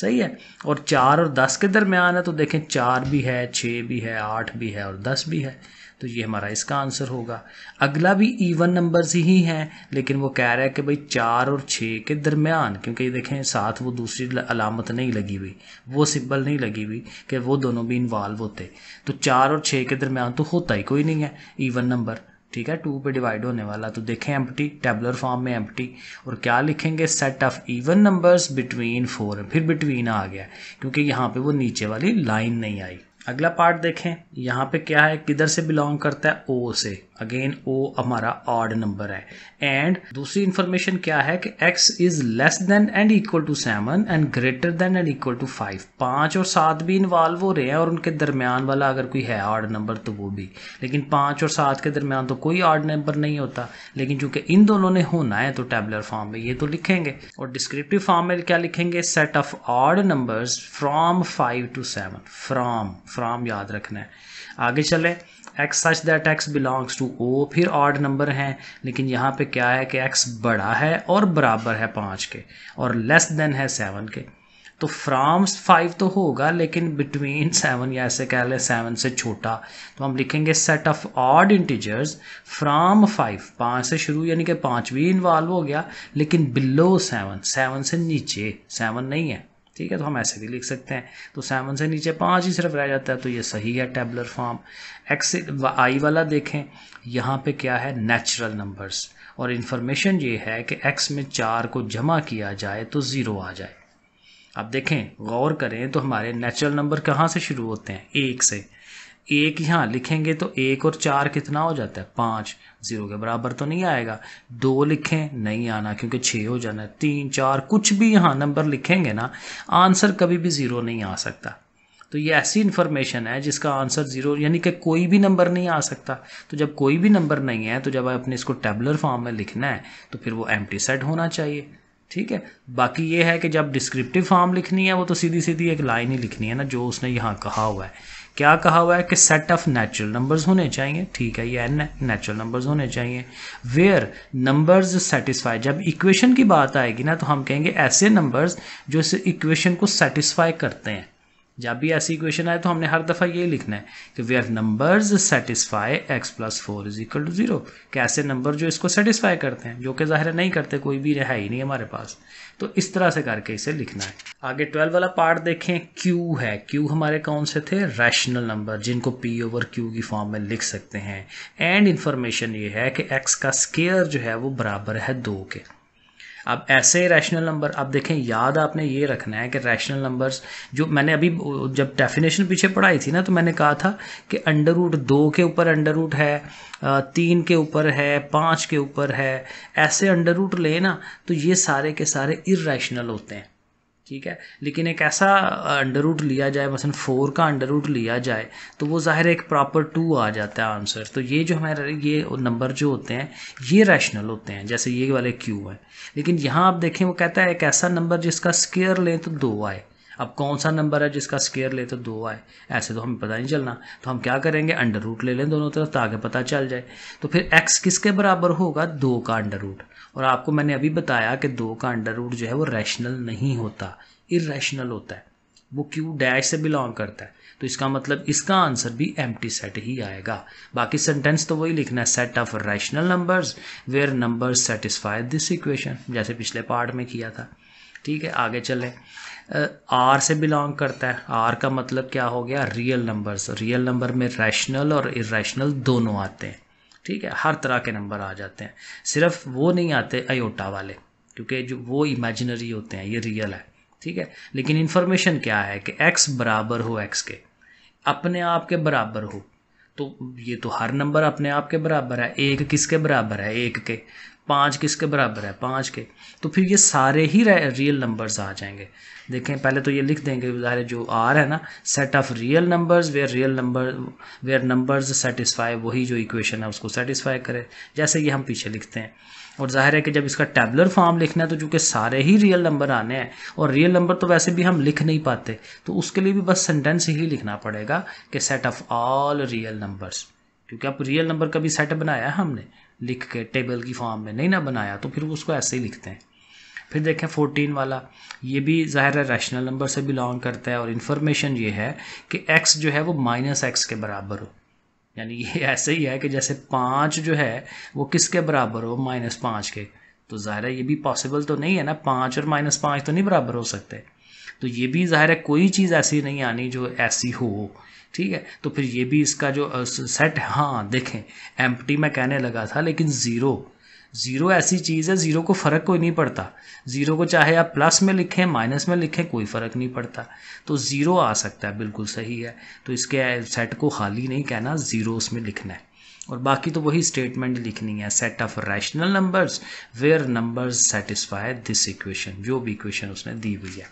सही है और चार और दस के दरमियान है तो देखें चार भी है छः भी है आठ भी है और दस भी है तो ये हमारा इसका आंसर होगा अगला भी इवन नंबर्स ही हैं लेकिन वो कह रहा है कि भाई चार और छः के दरमियान क्योंकि ये देखें साथ वो दूसरी अलामत नहीं लगी हुई वो सिंबल नहीं लगी हुई कि वो दोनों भी इन्वॉल्व होते तो चार और छः के दरमियान तो होता ही कोई नहीं है ईवन नंबर ठीक है टू पे डिवाइड होने वाला तो देखें एम्प्टी टेबलर फॉर्म में एम्प्टी और क्या लिखेंगे set of even numbers between four फिर बिटवीन आ गया क्योंकि यहाँ पे वो नीचे वाली लाइन नहीं आई अगला पार्ट देखें यहाँ पे क्या है किधर से बिलोंग करता है ओ से अगेन ओ हमारा ऑड नंबर है एंड दूसरी इंफॉर्मेशन क्या है कि x is less than and equal to seven and greater than and equal to five पाँच और सात भी इन्वॉल्व हो रहे हैं और उनके दरमियान वाला अगर कोई है ऑड नंबर तो वो भी लेकिन पाँच और सात के दरमियान तो कोई ऑड नंबर नहीं होता लेकिन चूंकि इन दोनों ने होना है तो टेबलर फॉर्म में ये तो लिखेंगे और डिस्क्रिप्टिव फॉर्म में क्या लिखेंगे set of odd number from five to seven from from याद रखना है आगे चले x such that x belongs to O फिर odd नंबर हैं लेकिन यहाँ पे क्या है कि एक्स बड़ा है और बराबर है पाँच के और लेस देन है सेवन के तो फ्राम फाइव तो होगा लेकिन बिटवीन सेवन या ऐसे कह लें सेवन से छोटा तो हम लिखेंगे set of odd integers from five पाँच से शुरू यानी कि पाँच भी इन्वॉल्व हो गया लेकिन बिलो सेवन सेवन से नीचे सेवन नहीं है ठीक है तो हम ऐसे भी लिख सकते हैं तो सेवन से नीचे पाँच ही सिर्फ रह जाता है तो ये सही है टेबलर फॉर्म एक्स आई वाला देखें यहाँ पे क्या है नेचुरल नंबर्स और इन्फॉर्मेशन ये है कि एक्स में चार को जमा किया जाए तो ज़ीरो आ जाए अब देखें गौर करें तो हमारे नेचुरल नंबर कहाँ से शुरू होते हैं एक से एक यहाँ लिखेंगे तो एक और चार कितना हो जाता है पाँच ज़ीरो के बराबर तो नहीं आएगा दो लिखें नहीं आना क्योंकि छः हो जाना है तीन चार कुछ भी यहाँ नंबर लिखेंगे ना आंसर कभी भी ज़ीरो नहीं आ सकता तो ये ऐसी इन्फॉर्मेशन है जिसका आंसर ज़ीरो यानी कि कोई भी नंबर नहीं आ सकता तो जब कोई भी नंबर नहीं है तो जब अपने इसको टेबलर फॉर्म में लिखना है तो फिर वो टी सेट होना चाहिए ठीक है बाकी ये है कि जब डिस्क्रिप्टिव फॉर्म लिखनी है वो तो सीधी सीधी एक लाइन ही लिखनी है ना जो उसने यहाँ कहा हुआ है क्या कहा हुआ है कि सेट ऑफ नेचुरल नंबर्स होने चाहिए ठीक है ये एन नेचुरल नंबर्स होने चाहिए वेयर नंबर्स सेटिस्फाई जब इक्वेशन की बात आएगी ना तो हम कहेंगे ऐसे नंबर्स जो इस इक्वेशन को सेटिस्फाई करते हैं जब भी ऐसी इक्वेशन आए तो हमने हर दफ़ा ये लिखना है कि where numbers satisfy x plus four is equal to zero कि ऐसे नंबर जो इसको सेटिस्फाई करते हैं जो कि ज़ाहिर नहीं करते कोई भी रहा ही नहीं हमारे पास तो इस तरह से करके इसे लिखना है आगे ट्वेल्व वाला पार्ट देखें क्यू है क्यू हमारे कौन से थे रैशनल नंबर जिनको पी ओवर क्यू की फॉर्म में लिख सकते हैं एंड इन्फॉर्मेशन ये है कि एक्स का स्केयर जो है वो बराबर है दो के अब ऐसे रैशनल नंबर आप देखें याद आपने ये रखना है कि रैशनल नंबर्स जो मैंने अभी जब डेफिनेशन पीछे पढ़ाई थी ना तो मैंने कहा था कि अंडर रूट दो के ऊपर अंडर रूट है तीन के ऊपर है पाँच के ऊपर है ऐसे अंडर रूट लें ना तो ये सारे के सारे इरेशनल होते हैं ठीक है लेकिन एक ऐसा अंडर रूट लिया जाए मसलन फोर का अंडर रूट लिया जाए तो वो ज़ाहिर एक प्रॉपर टू आ जाता है आंसर तो ये जो हमारे ये नंबर जो होते हैं ये रैशनल होते हैं जैसे ये वाले क्यू हैं लेकिन यहाँ आप देखें वो कहता है एक ऐसा नंबर जिसका स्केयर लें तो दो आए अब कौन सा नंबर है जिसका स्केयर ले तो दो आए ऐसे तो हमें पता नहीं चलना तो हम क्या करेंगे अंडर रूट ले लें दोनों तरफ ताकि पता चल जाए तो फिर एक्स किसके बराबर होगा दो का अंडर रूट और आपको मैंने अभी बताया कि दो का अंडर रूट जो है वो रैशनल नहीं होता इरेशनल होता है वो क्यू डैश से बिलोंग करता है तो इसका मतलब इसका आंसर भी एम सेट ही आएगा बाकी सेंटेंस तो वही लिखना है set of rational numbers where numbers satisfy this equation जैसे पिछले पार्ट में किया था ठीक है आगे चलें आर से बिलोंग करता है आर का मतलब क्या हो गया रियल नंबर्स रियल नंबर में रैशनल और इेशनल दोनों आते हैं ठीक है हर तरह के नंबर आ जाते हैं सिर्फ वो नहीं आते अयोटा वाले क्योंकि जो वो इमेजिनरी होते हैं ये रियल है ठीक है लेकिन इन्फॉर्मेशन क्या है कि एक्स बराबर हो एक्स के अपने आप के बराबर हो तो ये तो हर नंबर अपने आप के बराबर है एक किसके बराबर है एक के पाँच किसके बराबर है पाँच के तो फिर ये सारे ही रियल नंबर्स आ जाएंगे देखें पहले तो ये लिख देंगे ज़ाहिर जो आर है ना set of real numbers where real number where numbers satisfy वही जो इक्वेशन है उसको सेटिस्फाई करे जैसे ये हम पीछे लिखते हैं और जाहिर है कि जब इसका टेबलर फॉर्म लिखना है तो चूँकि सारे ही रियल नंबर आने हैं और रियल नंबर तो वैसे भी हम लिख नहीं पाते तो उसके लिए भी बस सेंटेंस ही लिखना पड़ेगा कि set of all real numbers क्योंकि आप रियल नंबर का भी सेट बनाया है हमने लिख के टेबल की फॉर्म में नहीं ना बनाया तो फिर उसको ऐसे ही लिखते हैं फिर देखें फोर्टीन वाला ये भी ज़ाहिर है रैशनल नंबर से बिलोंग करता है और इन्फॉर्मेशन ये है कि एक्स जो है वो माइनस एक्स के बराबर हो यानी ये ऐसे ही है कि जैसे पाँच जो है वो किसके बराबर हो माइनस पाँच के तो ज़ाहिर है ये भी पॉसिबल तो नहीं है ना पाँच और माइनस पाँच तो नहीं बराबर हो सकते तो ये भी ज़ाहिर है कोई चीज़ ऐसी नहीं आनी जो ऐसी हो ठीक है तो फिर ये भी इसका जो सेट हाँ देखें एम्प्टी मैं कहने लगा था लेकिन ज़ीरो ज़ीरो ऐसी चीज़ है ज़ीरो को फ़र्क कोई नहीं पड़ता ज़ीरो को चाहे आप प्लस में लिखें माइनस में लिखें कोई फ़र्क नहीं पड़ता तो ज़ीरो आ सकता है बिल्कुल सही है तो इसके सेट को खाली नहीं कहना ज़ीरो उसमें लिखना है और बाकी तो वही स्टेटमेंट लिखनी है set of rational numbers where numbers satisfy this equation जो भी इक्वेशन उसने दी हुई है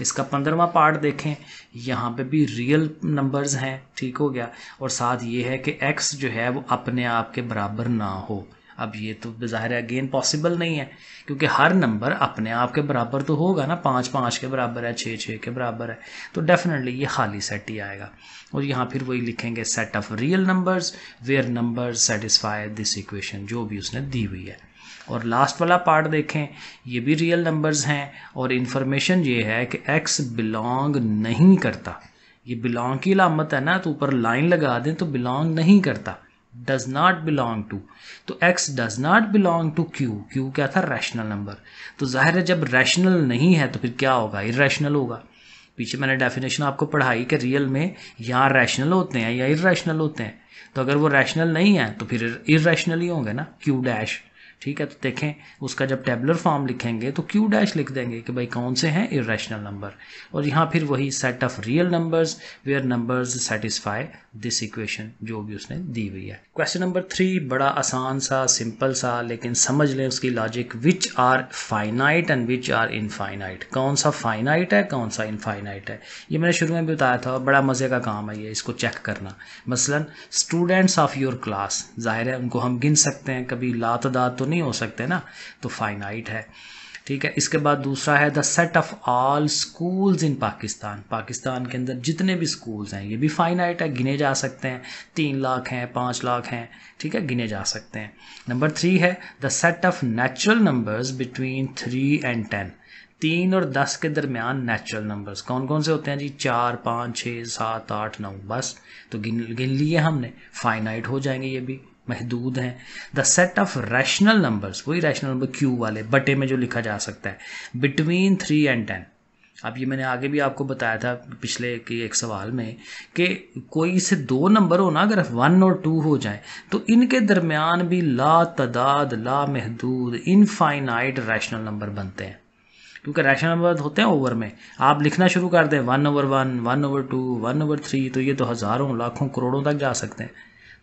इसका पंद्रवा पार्ट देखें यहाँ पे भी रियल नंबर्स हैं ठीक हो गया और साथ ये है कि एक्स जो है वो अपने आप के बराबर ना हो अब ये तो बाहर अगेन पॉसिबल नहीं है क्योंकि हर नंबर अपने आप के बराबर तो होगा ना पाँच पाँच के बराबर है छः छः के बराबर है तो डेफिनेटली ये खाली सेट ही आएगा और यहाँ फिर वही लिखेंगे set of real numbers where numbers satisfy this equation जो भी उसने दी हुई है और लास्ट वाला पार्ट देखें ये भी रियल नंबर्स हैं और इन्फॉर्मेशन ये है कि एक्स बिलोंग नहीं करता ये बिलोंग की लामत है ना तो ऊपर लाइन लगा दें तो बिलोंग नहीं करता डज नॉट बिलोंग टू तो x does not belong to Q Q क्या था रैशनल नंबर तो जाहिर है जब रैशनल नहीं है तो फिर क्या होगा इरेशनल होगा पीछे मैंने डेफिनेशन आपको पढ़ाई कि रियल में या रैशनल होते हैं या इरेशनल होते हैं तो अगर वो रैशनल नहीं है तो फिर इरेशनल ही होंगे ना क्यू डैश ठीक है तो देखें उसका जब टेबलर फॉर्म लिखेंगे तो क्यू डैश लिख देंगे कि भाई कौन से हैं इरेशनल नंबर और यहाँ फिर वही set of real numbers where numbers satisfy this equation जो भी उसने दी हुई है क्वेश्चन नंबर थ्री बड़ा आसान सा सिंपल सा लेकिन समझ लें उसकी logic which are finite and which are infinite कौन सा फाइनाइट है कौन सा इनफाइनाइट है ये मैंने शुरू में भी बताया था बड़ा मज़े का काम है ये इसको चेक करना मसलन स्टूडेंट्स ऑफ योर क्लास ज़ाहिर है उनको हम गिन सकते हैं कभी लातदाद तो नहीं नहीं हो सकते ना तो फाइनाइट है ठीक है इसके बाद दूसरा है the set of all schools in Pakistan Pakistan के अंदर जितने भी स्कूल्स हैं ये भी फाइनाइट है गिने जा सकते हैं तीन लाख हैं पाँच लाख हैं ठीक है गिने जा सकते हैं नंबर थ्री है the set of natural numbers between three and ten तीन और दस के दरमियान नेचुरल नंबर्स कौन कौन से होते हैं जी चार पाँच छः सात आठ नौ बस तो गिन गिन लिए हमने फाइनाइट हो जाएंगे ये भी महदूद हैं the set of rational numbers वही रैशनल नंबर क्यू वाले बटे में जो लिखा जा सकता है बिटवीन थ्री एंड टेन अब ये मैंने आगे भी आपको बताया था पिछले के एक सवाल में कि कोई से दो नंबर हो ना अगर वन और टू हो जाए तो इनके दरमियान भी ला तदाद ला महदूद इनफाइनाइट रैशनल नंबर बनते हैं क्योंकि रैशनल नंबर होते हैं ओवर में आप लिखना शुरू कर दें one over one one over two one over three तो ये तो हज़ारों लाखों करोड़ों तक जा सकते हैं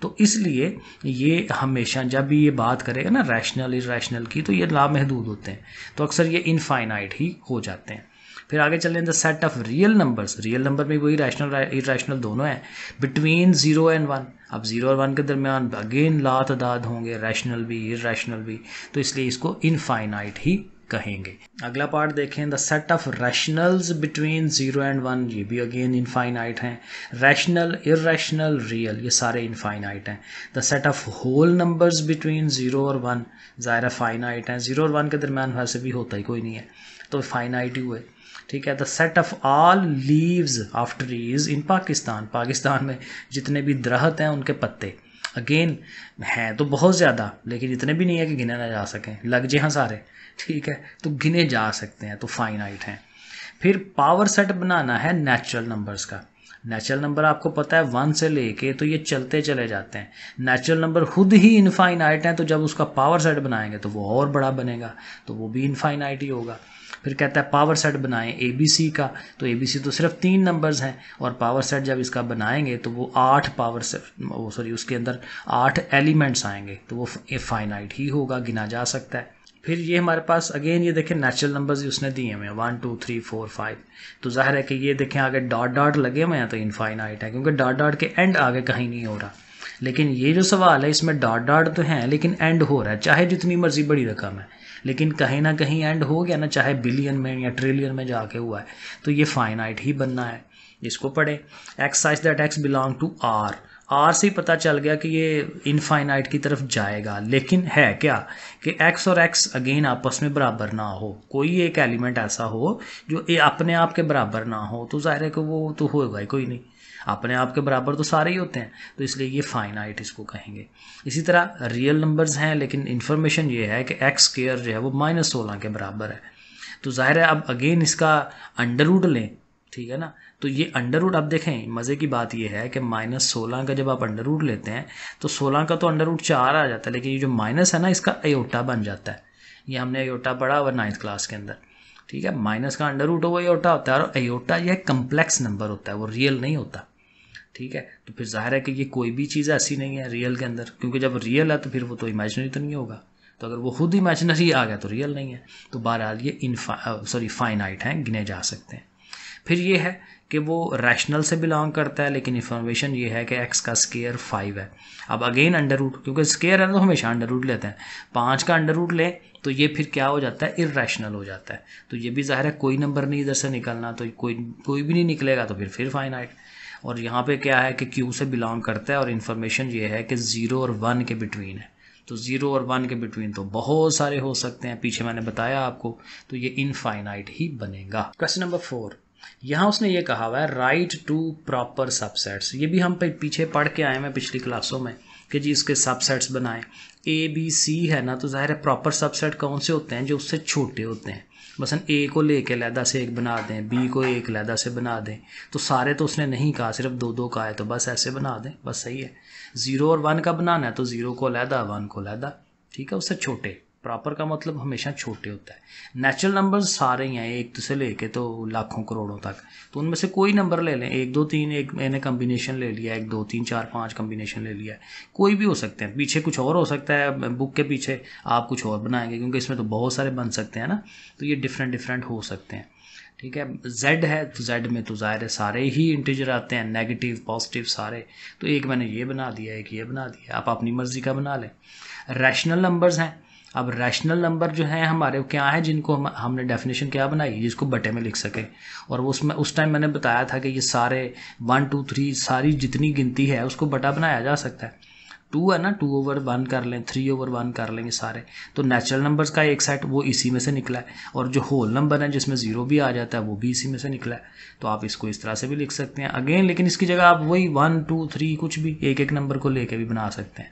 तो इसलिए ये हमेशा जब भी ये बात करेगा ना रैशनल रैशनल की तो ये लामहदूद होते हैं तो अक्सर ये इनफाइनाइट ही हो जाते हैं फिर आगे चलें the set of real numbers real number में वही रैशनल इेशनल दोनों हैं बिटवीन ज़ीरो एंड वन अब ज़ीरो और वन के दरमियान अगेन ला होंगे रैशनल भी इेशनल भी तो इसलिए इसको इनफाइनाइट ही कहेंगे अगला पार्ट देखें the set of rationals between zero and one ये भी अगेन इनफाइनाइट हैं रैशनल इेशनल रियल ये सारे इनफाइनाइट हैं the set of whole numbers between zero और वन ज़ाहिर फाइनाइट हैं ज़ीरो और वन के दरमियान वैसे भी होता ही कोई नहीं है तो फाइनाइट ही हुए ठीक है the set of all leaves of trees in Pakistan Pakistan में जितने भी दरहत हैं उनके पत्ते अगेन हैं तो बहुत ज़्यादा लेकिन इतने भी नहीं है कि गिने ना जा सकें लग जे हाँ सारे ठीक है तो गिने जा सकते हैं तो फाइनाइट हैं फिर पावर सेट बनाना है नेचुरल नंबर्स का नेचुरल नंबर आपको पता है वन से लेके तो ये चलते चले जाते हैं नेचुरल नंबर खुद ही इनफाइनाइट है तो जब उसका पावर सेट बनाएंगे तो वो और बड़ा बनेगा तो वो भी इनफाइनाइट ही होगा फिर कहता है पावर सेट बनाएं ए बी सी का तो ए बी सी तो सिर्फ तीन नंबर्स हैं और पावर सेट जब इसका बनाएंगे तो वो आठ पावर सेट वो सॉरी उसके अंदर आठ एलिमेंट्स आएंगे तो वो फाइनाइट ही होगा गिना जा सकता है फिर ये हमारे पास अगेन ये देखें नेचुरल नंबर्स उसने दिए हुए हैं one two three four five तो जाहिर है कि ये देखें आगे डॉट डॉट लगे हुए हैं तो इनफाइनाइट है क्योंकि डॉट डॉट के एंड आगे कहीं नहीं हो रहा लेकिन ये जो सवाल है इसमें डॉट डॉट तो हैं लेकिन एंड हो रहा है चाहे जितनी मर्जी बड़ी रकम है लेकिन कहीं ना कहीं एंड हो गया ना चाहे बिलियन में या ट्रिलियन में जाके हुआ है तो ये फाइनाइट ही बनना है इसको पढ़े x such that x belong to R R से ही पता चल गया कि ये इनफाइनाइट की तरफ जाएगा लेकिन है क्या कि एक्स और एक्स अगेन आपस में बराबर ना हो कोई एक एलिमेंट ऐसा हो जो ये अपने आप के बराबर ना हो तो ज़ाहिर है कि वो तो होगा ही कोई नहीं अपने आप के बराबर तो सारे ही होते हैं तो इसलिए ये फाइनाइट इसको कहेंगे इसी तरह रियल नंबर्स हैं लेकिन इन्फॉर्मेशन ये है कि एक्स स्केयर जो है वो माइनस सोलह के बराबर है तो ज़ाहिर है अब अगेन इसका अंडर रूट लें ठीक है ना तो ये अंडर रूट आप देखें मज़े की बात ये है कि माइनस सोलह का जब आप अंडर रूट लेते हैं तो सोलह का तो अंडर रूट चार आ जाता है लेकिन ये जो माइनस है ना इसका एयोटा बन जाता है ये हमने एयोटा पढ़ा हुआ नाइन्थ क्लास के अंदर ठीक है माइनस का अंडर रूट वो एयोटा होता है और अयोटा यह कम्प्लेक्स नंबर होता है वो रियल नहीं होता ठीक है तो फिर जाहिर है कि ये कोई भी चीज़ ऐसी नहीं है रियल के अंदर क्योंकि जब रियल है तो फिर वो तो इमेजनरी तो नहीं होगा तो अगर वो खुद इमेजनरी आ गया तो रियल नहीं है तो बहरहाल ये सॉरी फाइनाइट हैं गिने जा सकते हैं फिर ये है कि वो रैशनल से बिलोंग करता है लेकिन इन्फॉर्मेशन ये है कि एक्स का स्केयर फाइव है अब अगेन अंडर रूट क्योंकि स्केयर है तो हमेशा अंडर रूट लेते हैं पाँच का अंडर रूट लें तो ये फिर क्या हो जाता है इरेशनल हो जाता है तो ये भी ज़ाहिर है कोई नंबर नहीं इधर से निकलना तो कोई कोई भी नहीं निकलेगा तो फिर फिर फाइनाइट और यहाँ पे क्या है कि क्यू से बिलोंग करता है और इन्फॉर्मेशन ये है कि ज़ीरो और वन के बिटवीन है तो ज़ीरो और वन के बिटवीन तो बहुत सारे हो सकते हैं पीछे मैंने बताया आपको तो ये इनफाइनाइट ही बनेगा क्वेश्चन नंबर फोर यहाँ उसने ये कहा हुआ है राइट टू प्रॉपर सबसेट्स ये भी हम पीछे पढ़ के आए हैं पिछली क्लासों में कि जी इसके सबसेट्स बनाएं ए बी सी है ना तो ज़ाहिर है प्रॉपर सबसेट कौन से होते हैं जो उससे छोटे होते हैं मसलन ए को ले कर लहदा से एक बना दें बी को एक लहदा से बना दें तो सारे तो उसने नहीं कहा सिर्फ दो दो का है तो बस ऐसे बना दें बस सही है ज़ीरो और वन का बनाना है तो ज़ीरो को लहदा वन को लहदा ठीक है उससे छोटे प्रॉपर का मतलब हमेशा छोटे होता है नेचुरल नंबर सारे ही हैं एक तो से लेके तो लाखों करोड़ों तक तो उनमें से कोई नंबर ले लें एक दो तीन एक मैंने कम्बिनेशन ले लिया एक दो तीन चार पाँच कम्बिनेशन ले लिया कोई भी हो सकते हैं पीछे कुछ और हो सकता है बुक के पीछे आप कुछ और बनाएंगे क्योंकि इसमें तो बहुत सारे बन सकते हैं ना तो ये डिफरेंट डिफरेंट हो सकते हैं ठीक है जेड है तो जेड में तो ज़ाहिर है सारे ही इंटीजर आते हैं नेगेटिव पॉजिटिव सारे तो एक मैंने ये बना दिया एक ये बना दिया आप अपनी मर्ज़ी का बना लें रैशनल नंबर्स हैं अब रैशनल नंबर जो है हमारे क्या है जिनको हम हमने डेफिनेशन क्या बनाई जिसको बटे में लिख सके और उसमें उस टाइम मैंने बताया था कि ये सारे वन टू थ्री सारी जितनी गिनती है उसको बटा बनाया जा सकता है टू है ना टू ओवर वन कर लें थ्री ओवर वन कर लेंगे सारे तो नेचुरल नंबर्स का एक सेट वो इसी में से निकला है और जो होल नंबर है जिसमें ज़ीरो भी आ जाता है वो भी इसी में से निकला है तो आप इसको इस तरह से भी लिख सकते हैं अगेन लेकिन इसकी जगह आप वही वन टू थ्री कुछ भी एक एक नंबर को लेके भी बना सकते हैं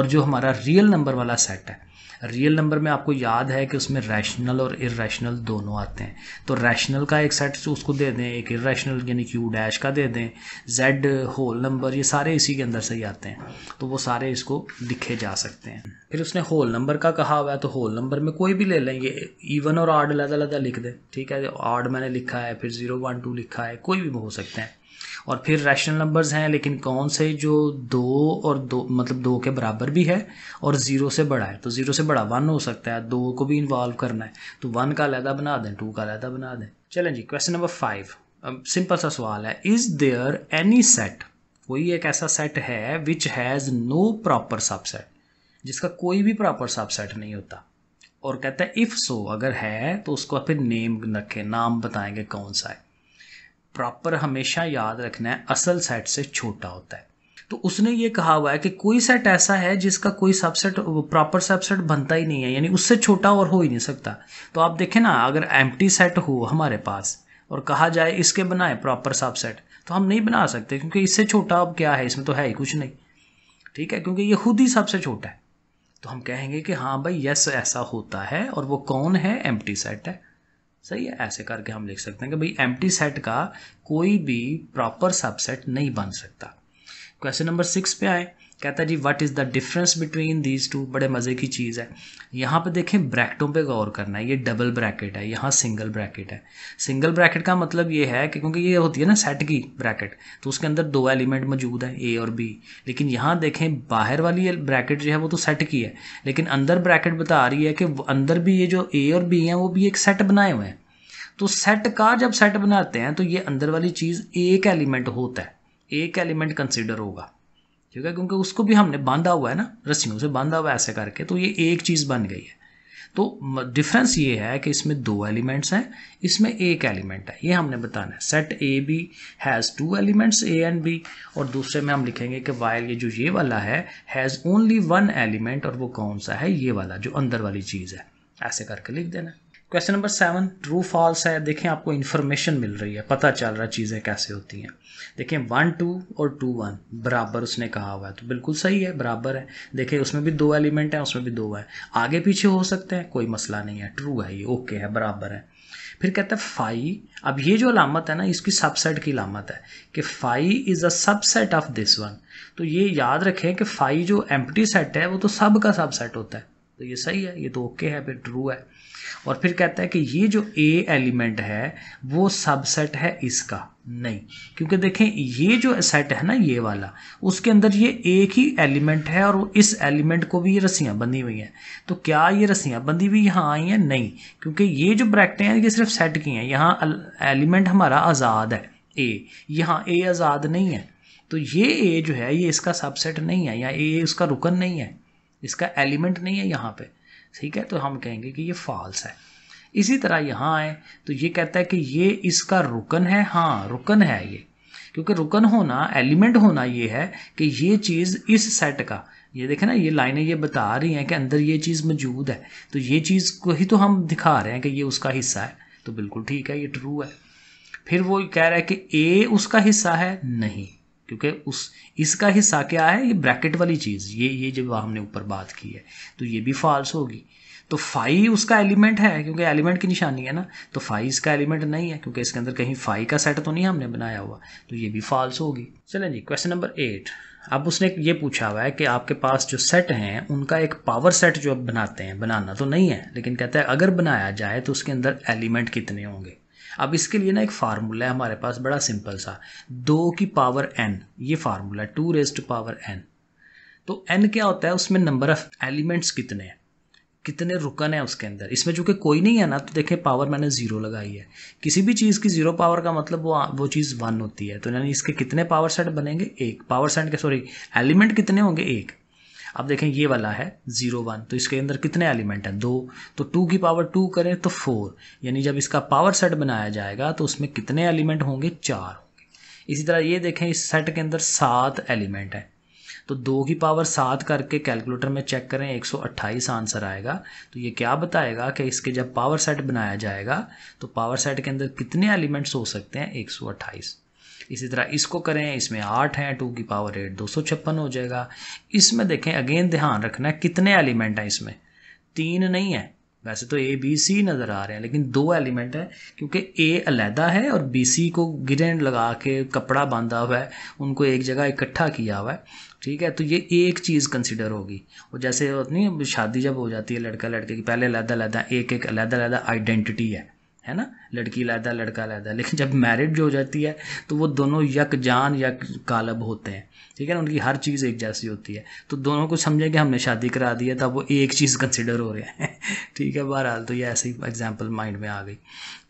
और जो हमारा रियल नंबर वाला सेट है रियल नंबर में आपको याद है कि उसमें रैशनल और इरेशनल दोनों आते हैं तो रैशनल का एक सेट उसको दे दें एक इरेशनल यानी क्यू डैश का दे दें जेड होल नंबर ये सारे इसी के अंदर से ही आते हैं तो वो सारे इसको लिखे जा सकते हैं फिर उसने होल नंबर का कहा हुआ है तो होल नंबर में कोई भी ले लें ये इवन और आर्ड अलग अलग लिख दें ठीक है आर्ड मैंने लिखा है फिर ज़ीरो वन टू लिखा है कोई भी हो सकते हैं और फिर रैशनल नंबर्स हैं लेकिन कौन से जो दो और दो मतलब दो के बराबर भी है और ज़ीरो से बड़ा है तो ज़ीरो से बड़ा वन हो सकता है दो को भी इन्वॉल्व करना है तो वन का अलहदा बना दें टू का अलहदा बना दें चलें जी क्वेश्चन नंबर फाइव सिंपल सा सवाल है इज़ देयर एनी सेट कोई एक ऐसा सेट है which has no proper subset जिसका कोई भी प्रॉपर सबसेट नहीं होता और कहता है इफ़ सो अगर है तो उसको फिर नेम रखें नाम बताएंगे कौन सा है प्रॉपर हमेशा याद रखना है असल सेट से छोटा होता है तो उसने ये कहा हुआ है कि कोई सेट ऐसा है जिसका कोई सबसेट प्रॉपर सबसेट बनता ही नहीं है यानी उससे छोटा और हो ही नहीं सकता तो आप देखें ना अगर एम सेट हो हमारे पास और कहा जाए इसके बनाए प्रॉपर सबसेट तो हम नहीं बना सकते क्योंकि इससे छोटा अब क्या है इसमें तो है ही कुछ नहीं ठीक है क्योंकि ये खुद ही सबसे छोटा है तो हम कहेंगे कि हाँ भाई यस ऐसा होता है और वो कौन है एम्प्टी सेट है सही है ऐसे करके हम लिख सकते हैं कि भाई एम सेट का कोई भी प्रॉपर सबसेट नहीं बन सकता क्वेश्चन नंबर सिक्स पे आए कहता है जी what is the difference between these two बड़े मज़े की चीज़ है यहाँ पे देखें ब्रैकेटों पे गौर करना है ये डबल ब्रैकेट है यहाँ सिंगल ब्रैकेट है सिंगल ब्रैकेट का मतलब ये है कि क्योंकि ये होती है ना सेट की ब्रैकेट तो उसके अंदर दो एलिमेंट मौजूद है ए और बी लेकिन यहाँ देखें बाहर वाली ब्रैकेट जो है वो तो सेट की है लेकिन अंदर ब्रैकेट बता रही है कि अंदर भी ये जो ए और बी हैं वो भी एक सेट बनाए हुए हैं तो सेट का जब सेट बनाते हैं तो ये अंदर वाली चीज़ एक एलिमेंट होता है एक एलिमेंट कंसिडर होगा ठीक है क्योंकि उसको भी हमने बांधा हुआ है ना रस्सियों से बांधा हुआ ऐसे करके तो ये एक चीज़ बन गई है तो डिफरेंस ये है कि इसमें दो एलिमेंट्स हैं इसमें एक एलिमेंट है ये हमने बताना है set A B has two elements A and B और दूसरे में हम लिखेंगे कि वायल ये जो ये वाला है हैज़ ओनली वन एलिमेंट और वो कौन सा है ये वाला जो अंदर वाली चीज़ है ऐसे करके लिख देना question number seven true false है देखें आपको इन्फॉर्मेशन मिल रही है पता चल रहा है चीज़ें कैसे होती हैं देखें वन टू और टू वन बराबर उसने कहा हुआ है तो बिल्कुल सही है बराबर है देखें उसमें भी दो एलिमेंट हैं उसमें भी दो है आगे पीछे हो सकते हैं कोई मसला नहीं है ट्रू है ये ओके है बराबर है फिर कहते हैं फाई अब ये जो अलामत है ना इसकी सबसेट की अलामत है कि phi is a subset of this one तो ये याद रखें कि फाई जो एम्प्टी सेट है वो तो सब का सबसेट होता है तो ये सही है ये तो ओके है फिर ट्रू है और फिर कहता है कि ये जो ए एलिमेंट है वो सबसेट है इसका नहीं क्योंकि देखें ये जो सेट है ना ये वाला उसके अंदर ये एक ही एलिमेंट है और इस एलिमेंट को भी ये रस्सियाँ बंधी हुई हैं तो क्या ये रस्सियाँ बंधी हुई यहाँ आई हैं नहीं क्योंकि ये जो ब्रैकेटें हैं ये सिर्फ सेट की हैं यहाँ एलिमेंट हमारा आज़ाद है ए यहाँ ए आज़ाद नहीं है तो ये ए जो है ये इसका सबसेट नहीं है या ए उसका रुकन नहीं है इसका एलिमेंट नहीं है यहाँ पर ठीक है तो हम कहेंगे कि ये फॉल्स है इसी तरह यहाँ आए तो ये कहता है कि ये इसका रुकन है हाँ रुकन है ये क्योंकि रुकन होना एलिमेंट होना ये है कि ये चीज़ इस सेट का ये देखें ना ये लाइनें ये बता रही हैं कि अंदर ये चीज़ मौजूद है तो ये चीज़ को ही तो हम दिखा रहे हैं कि ये उसका हिस्सा है तो बिल्कुल ठीक है ये ट्रू है फिर वो कह रहा है कि ए उसका हिस्सा है नहीं क्योंकि उस इसका हिस्सा क्या है ये ब्रैकेट वाली चीज़ ये ये जब हमने ऊपर बात की है तो ये भी फॉल्स होगी तो फाई उसका एलिमेंट है क्योंकि एलिमेंट की निशानी है ना तो फाई इसका एलिमेंट नहीं है क्योंकि इसके अंदर कहीं फाई का सेट तो नहीं हमने बनाया हुआ तो ये भी फॉल्स होगी चलें जी क्वेश्चन नंबर एट अब उसने ये पूछा हुआ है कि आपके पास जो सेट हैं उनका एक पावर सेट जो आप बनाते हैं बनाना तो नहीं है लेकिन कहता है अगर बनाया जाए तो उसके अंदर एलिमेंट कितने होंगे अब इसके लिए ना एक फार्मूला है हमारे पास बड़ा सिंपल सा दो की पावर एन ये फार्मूला है two raise to power n तो एन क्या होता है उसमें नंबर ऑफ एलिमेंट्स कितने हैं कितने रुकन है उसके अंदर इसमें चूंकि कोई नहीं है ना तो देखें पावर मैंने ज़ीरो लगाई है किसी भी चीज़ की ज़ीरो पावर का मतलब वो वो चीज़ वन होती है तो यानी इसके कितने पावर सेट बनेंगे एक पावर सेट के सॉरी एलिमेंट कितने होंगे एक अब देखें ये वाला है ज़ीरो वन तो इसके अंदर कितने एलिमेंट हैं दो तो टू की पावर टू करें तो फोर यानी जब इसका पावर सेट बनाया जाएगा तो उसमें कितने एलिमेंट होंगे चार होंगे इसी तरह ये देखें इस सेट के अंदर सात एलिमेंट हैं तो दो की पावर सात करके कैलकुलेटर में चेक करें 128 आंसर आएगा तो ये क्या बताएगा कि इसके जब पावर सेट बनाया जाएगा तो पावर सेट के अंदर कितने एलिमेंट्स हो सकते हैं 128 इसी तरह इसको करें इसमें आठ हैं टू की पावर एट दो सौ छप्पन हो जाएगा इसमें देखें अगेन ध्यान रखना है कितने एलिमेंट हैं इसमें तीन नहीं है वैसे तो ए बी सी नज़र आ रहे हैं लेकिन दो एलिमेंट है क्योंकि ए अलहदा है और बी सी को गिरे लगा के कपड़ा बांधा हुआ है उनको एक जगह इकट्ठा किया हुआ है ठीक है तो ये एक चीज़ कंसिडर होगी और जैसे होती नहीं शादी जब हो जाती है लड़का लड़के की पहले अलहदा अलहदा एक एक अलहदा अलहदा आइडेंटिटी है है ना लड़की लादा लड़का लादा लेकिन जब मैरिड जो हो जाती है तो वो दोनों यक जान यक कालब होते हैं ठीक है ना उनकी हर चीज़ एक जैसी होती है तो दोनों को समझे कि हमने शादी करा दी है तब वो एक चीज़ कंसिडर हो रहे हैं ठीक है बहरहाल तो ये ऐसी एग्जाम्पल माइंड में आ गई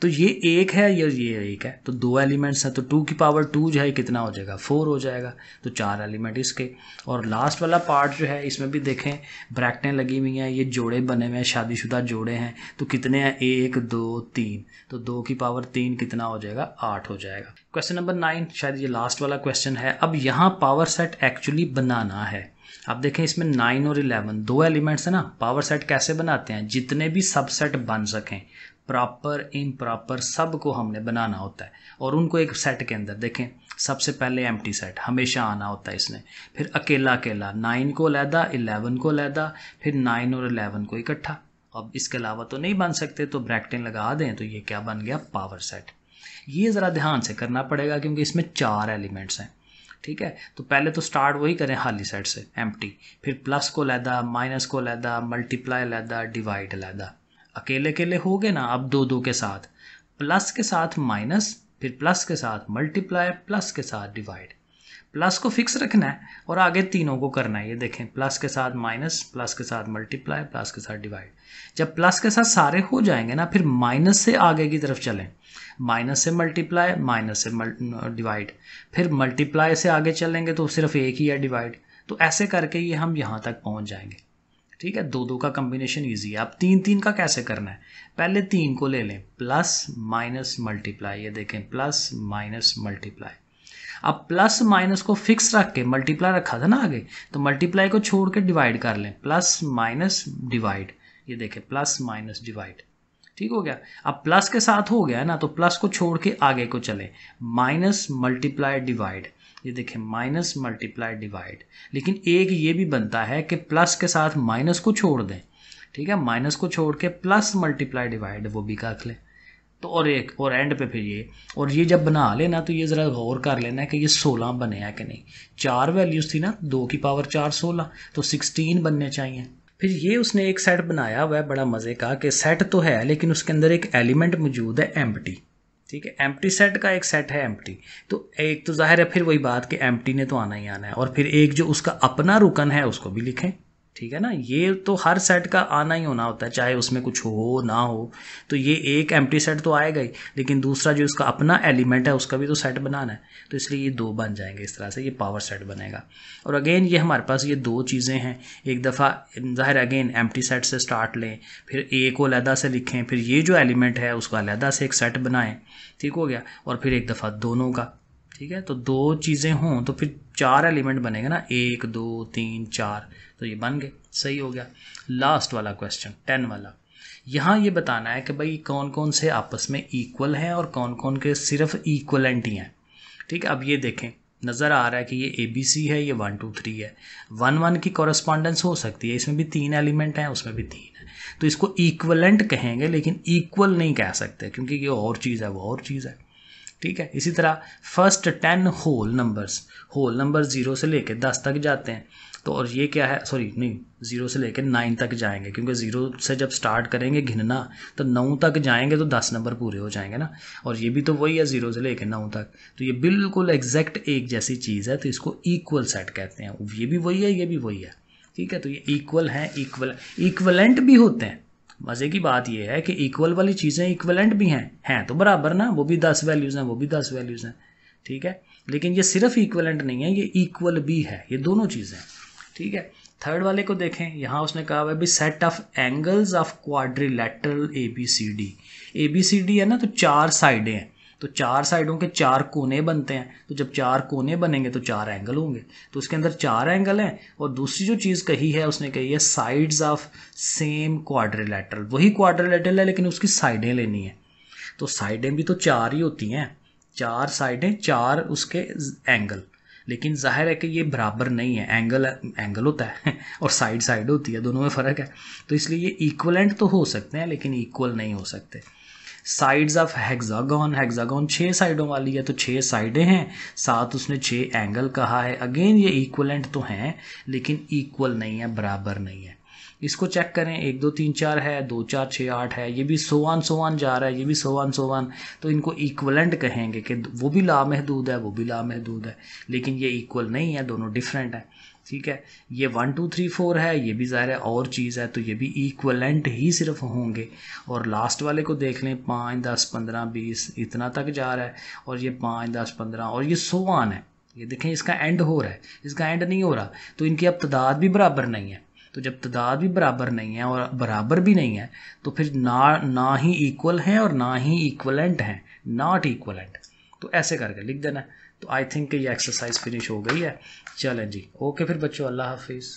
तो ये एक है या ये एक है तो दो एलिमेंट्स हैं तो टू की पावर टू जो है कितना हो जाएगा फोर हो जाएगा तो चार एलिमेंट इसके और लास्ट वाला पार्ट जो है इसमें भी देखें ब्रैकटें लगी हुई हैं ये जोड़े बने हुए हैं शादीशुदा जोड़े हैं तो कितने हैं एक दो तीन तो दो की पावर तीन कितना हो जाएगा आठ हो जाएगा क्वेश्चन नंबर नाइन शायद ये लास्ट वाला क्वेश्चन है अब यहाँ पावर सेट एक्चुअली बनाना है अब देखें इसमें नाइन और इलेवन दो एलिमेंट्स है ना पावर सेट कैसे बनाते हैं जितने भी सबसेट बन सकें प्रॉपर इम प्रॉपर सब को हमने बनाना होता है और उनको एक सेट के अंदर देखें सबसे पहले एम सेट हमेशा आना होता है इसने फिर अकेला अकेला नाइन को लैदा इलेवन को लैदा फिर नाइन और इलेवन को इकट्ठा अब इसके अलावा तो नहीं बन सकते तो ब्रैकेटें लगा दें तो ये क्या बन गया पावर सेट ये ज़रा ध्यान से करना पड़ेगा क्योंकि इसमें चार एलिमेंट्स हैं ठीक है तो पहले तो स्टार्ट वही करें हाली सेट से एम फिर प्लस को लैदा माइनस को लैदा मल्टीप्लाई लैदा डिवाइड लैदा अकेले अकेले हो गए ना अब दो दो के साथ प्लस के साथ माइनस फिर प्लस के साथ मल्टीप्लाई प्लस के साथ डिवाइड प्लस को फिक्स रखना है और आगे तीनों को करना है ये देखें प्लस के साथ माइनस प्लस के साथ मल्टीप्लाई प्लस के साथ डिवाइड जब प्लस के साथ सारे हो जाएंगे ना फिर माइनस से आगे की तरफ चलें माइनस से मल्टीप्लाई माइनस से डिवाइड फिर मल्टीप्लाई से आगे चलेंगे तो सिर्फ एक ही है डिवाइड तो ऐसे करके ये हम यहाँ तक पहुँच जाएंगे ठीक है दो दो का कॉम्बिनेशन ईजी है आप तीन तीन का कैसे करना है पहले तीन को ले लें प्लस माइनस मल्टीप्लाई ये देखें प्लस माइनस मल्टीप्लाई अब प्लस माइनस को फिक्स रख के मल्टीप्लाई रखा था ना आगे तो मल्टीप्लाई को छोड़ के डिवाइड कर लें प्लस माइनस डिवाइड ये देखें प्लस माइनस डिवाइड ठीक हो गया अब प्लस के साथ हो गया ना तो प्लस को छोड़ के आगे को चले माइनस मल्टीप्लाई डिवाइड ये देखें माइनस मल्टीप्लाई डिवाइड लेकिन एक ये भी बनता है कि प्लस के साथ माइनस को छोड़ दें ठीक है माइनस को छोड़ के प्लस मल्टीप्लाई डिवाइड वो भी कर लें तो और एक और एंड पे फिर ये और ये जब बना लेना तो ये ज़रा गौर कर लेना है कि ये सोलह बने हैं कि नहीं चार वैल्यूज़ थी ना दो की पावर चार सोलह तो सिक्सटीन बनने चाहिए फिर ये उसने एक सेट बनाया हुआ है बड़ा मज़े का कि सेट तो है लेकिन उसके अंदर एक एलिमेंट मौजूद है एम ठीक है एम सेट का एक सेट है एम तो एक तो जाहिर है फिर वही बात कि एम ने तो आना ही आना है और फिर एक जो उसका अपना रुकन है उसको भी लिखें ठीक है ना ये तो हर सेट का आना ही होना होता है चाहे उसमें कुछ हो ना हो तो ये एक एम सेट तो आएगा ही लेकिन दूसरा जो इसका अपना एलिमेंट है उसका भी तो सेट बनाना है तो इसलिए ये दो बन जाएंगे इस तरह से ये पावर सेट बनेगा और अगेन ये हमारे पास ये दो चीज़ें हैं एक दफ़ा ज़ाहिर अगेन एम सेट से स्टार्ट लें फिर ए को अलहदा से लिखें फिर ये जो एलिमेंट है उसका अलहदा से एक सेट बनाएँ ठीक हो गया और फिर एक दफ़ा दोनों का ठीक है तो दो चीज़ें हों तो फिर चार एलिमेंट बनेगा ना एक दो तीन चार तो ये बन गए सही हो गया लास्ट वाला क्वेश्चन टेन वाला यहाँ ये बताना है कि भाई कौन कौन से आपस में इक्वल हैं और कौन कौन के सिर्फ इक्वलेंट ही हैं ठीक है अब ये देखें नज़र आ रहा है कि ये ए बी सी है ये वन टू थ्री है वन वन की कॉरस्पॉन्डेंस हो सकती है इसमें भी तीन एलिमेंट हैं उसमें भी तीन है तो इसको इक्वलेंट कहेंगे लेकिन इक्वल नहीं कह सकते क्योंकि ये और चीज़ है वो और चीज़ है ठीक है इसी तरह first ten whole numbers whole number zero से लेकर दस तक जाते हैं तो और ये क्या है सॉरी नहीं ज़ीरो से लेकर नाइन तक जाएंगे क्योंकि ज़ीरो से जब स्टार्ट करेंगे घिनना तो नौ तक जाएंगे तो दस नंबर पूरे हो जाएंगे ना और ये भी तो वही है ज़ीरो से लेकर नौ तक तो ये बिल्कुल एग्जैक्ट एक जैसी चीज़ है तो इसको इक्वल सेट कहते हैं ये भी वही है ये भी वही है ठीक है तो ये इक्वल है इक्वल इक्वलेंट भी होते हैं मज़े की बात यह है कि इक्वल वाली चीज़ें इक्वलेंट भी हैं हैं तो बराबर ना वो भी दस वैल्यूज़ हैं वो भी दस वैल्यूज़ हैं ठीक है लेकिन ये सिर्फ इक्वलेंट नहीं है ये इक्वल भी है ये दोनों चीज़ें हैं ठीक है थर्ड वाले को देखें यहाँ उसने कहा हुआ भाई set of angles of quadrilateral A B C D A B C D है ना तो चार साइडें हैं तो चार साइडों के चार कोने बनते हैं तो जब चार कोने बनेंगे तो चार एंगल होंगे तो उसके अंदर चार एंगल हैं और दूसरी जो चीज़ कही है उसने कही है साइड्स ऑफ सेम क्वाड्रिलेटरल वही क्वाड्रिलेटरल है लेकिन उसकी साइडें लेनी है तो साइडें भी तो चार ही होती हैं चार साइडें चार उसके एंगल लेकिन जाहिर है कि ये बराबर नहीं है एंगल एंगल होता है और साइड साइड होती है दोनों में फ़र्क है तो इसलिए ये इक्वलेंट तो हो सकते हैं लेकिन इक्वल नहीं हो सकते साइड्स ऑफ हेक्सागन हेक्सागन छः साइडों वाली है तो छः साइडें हैं साथ उसने छः एंगल कहा है अगेन ये इक्वलेंट तो हैं लेकिन इक्वल नहीं है बराबर नहीं है इसको चेक करें एक दो तीन चार है दो चार छः आठ है ये भी सोवान सोवान जा रहा है ये भी सोवान सोवान तो इनको इक्वलेंट कहेंगे कि वो भी लामहदूद है वो भी लामहदूद है लेकिन ये इक्वल नहीं है दोनों डिफरेंट हैं ठीक है ये वन टू थ्री फोर है ये भी ज़ाहिर है और चीज़ है तो ये भी इक्वलेंट ही सिर्फ होंगे और लास्ट वाले को देख लें पाँच दस पंद्रह बीस इतना तक जा रहा है और ये पाँच दस पंद्रह और ये सोवान है ये देखें इसका एंड हो रहा है इसका एंड नहीं हो रहा तो इनकी अब तादाद भी बराबर नहीं है तो जब तादाद भी बराबर नहीं है और बराबर भी नहीं है तो फिर ना ना ही इक्वल हैं और ना ही इक्वलेंट हैं नॉट इक्वलेंट तो ऐसे करके लिख देना तो आई थिंक ये एक्सरसाइज फिनिश हो गई है चलें जी ओके फिर बच्चों अल्लाह हाफिज़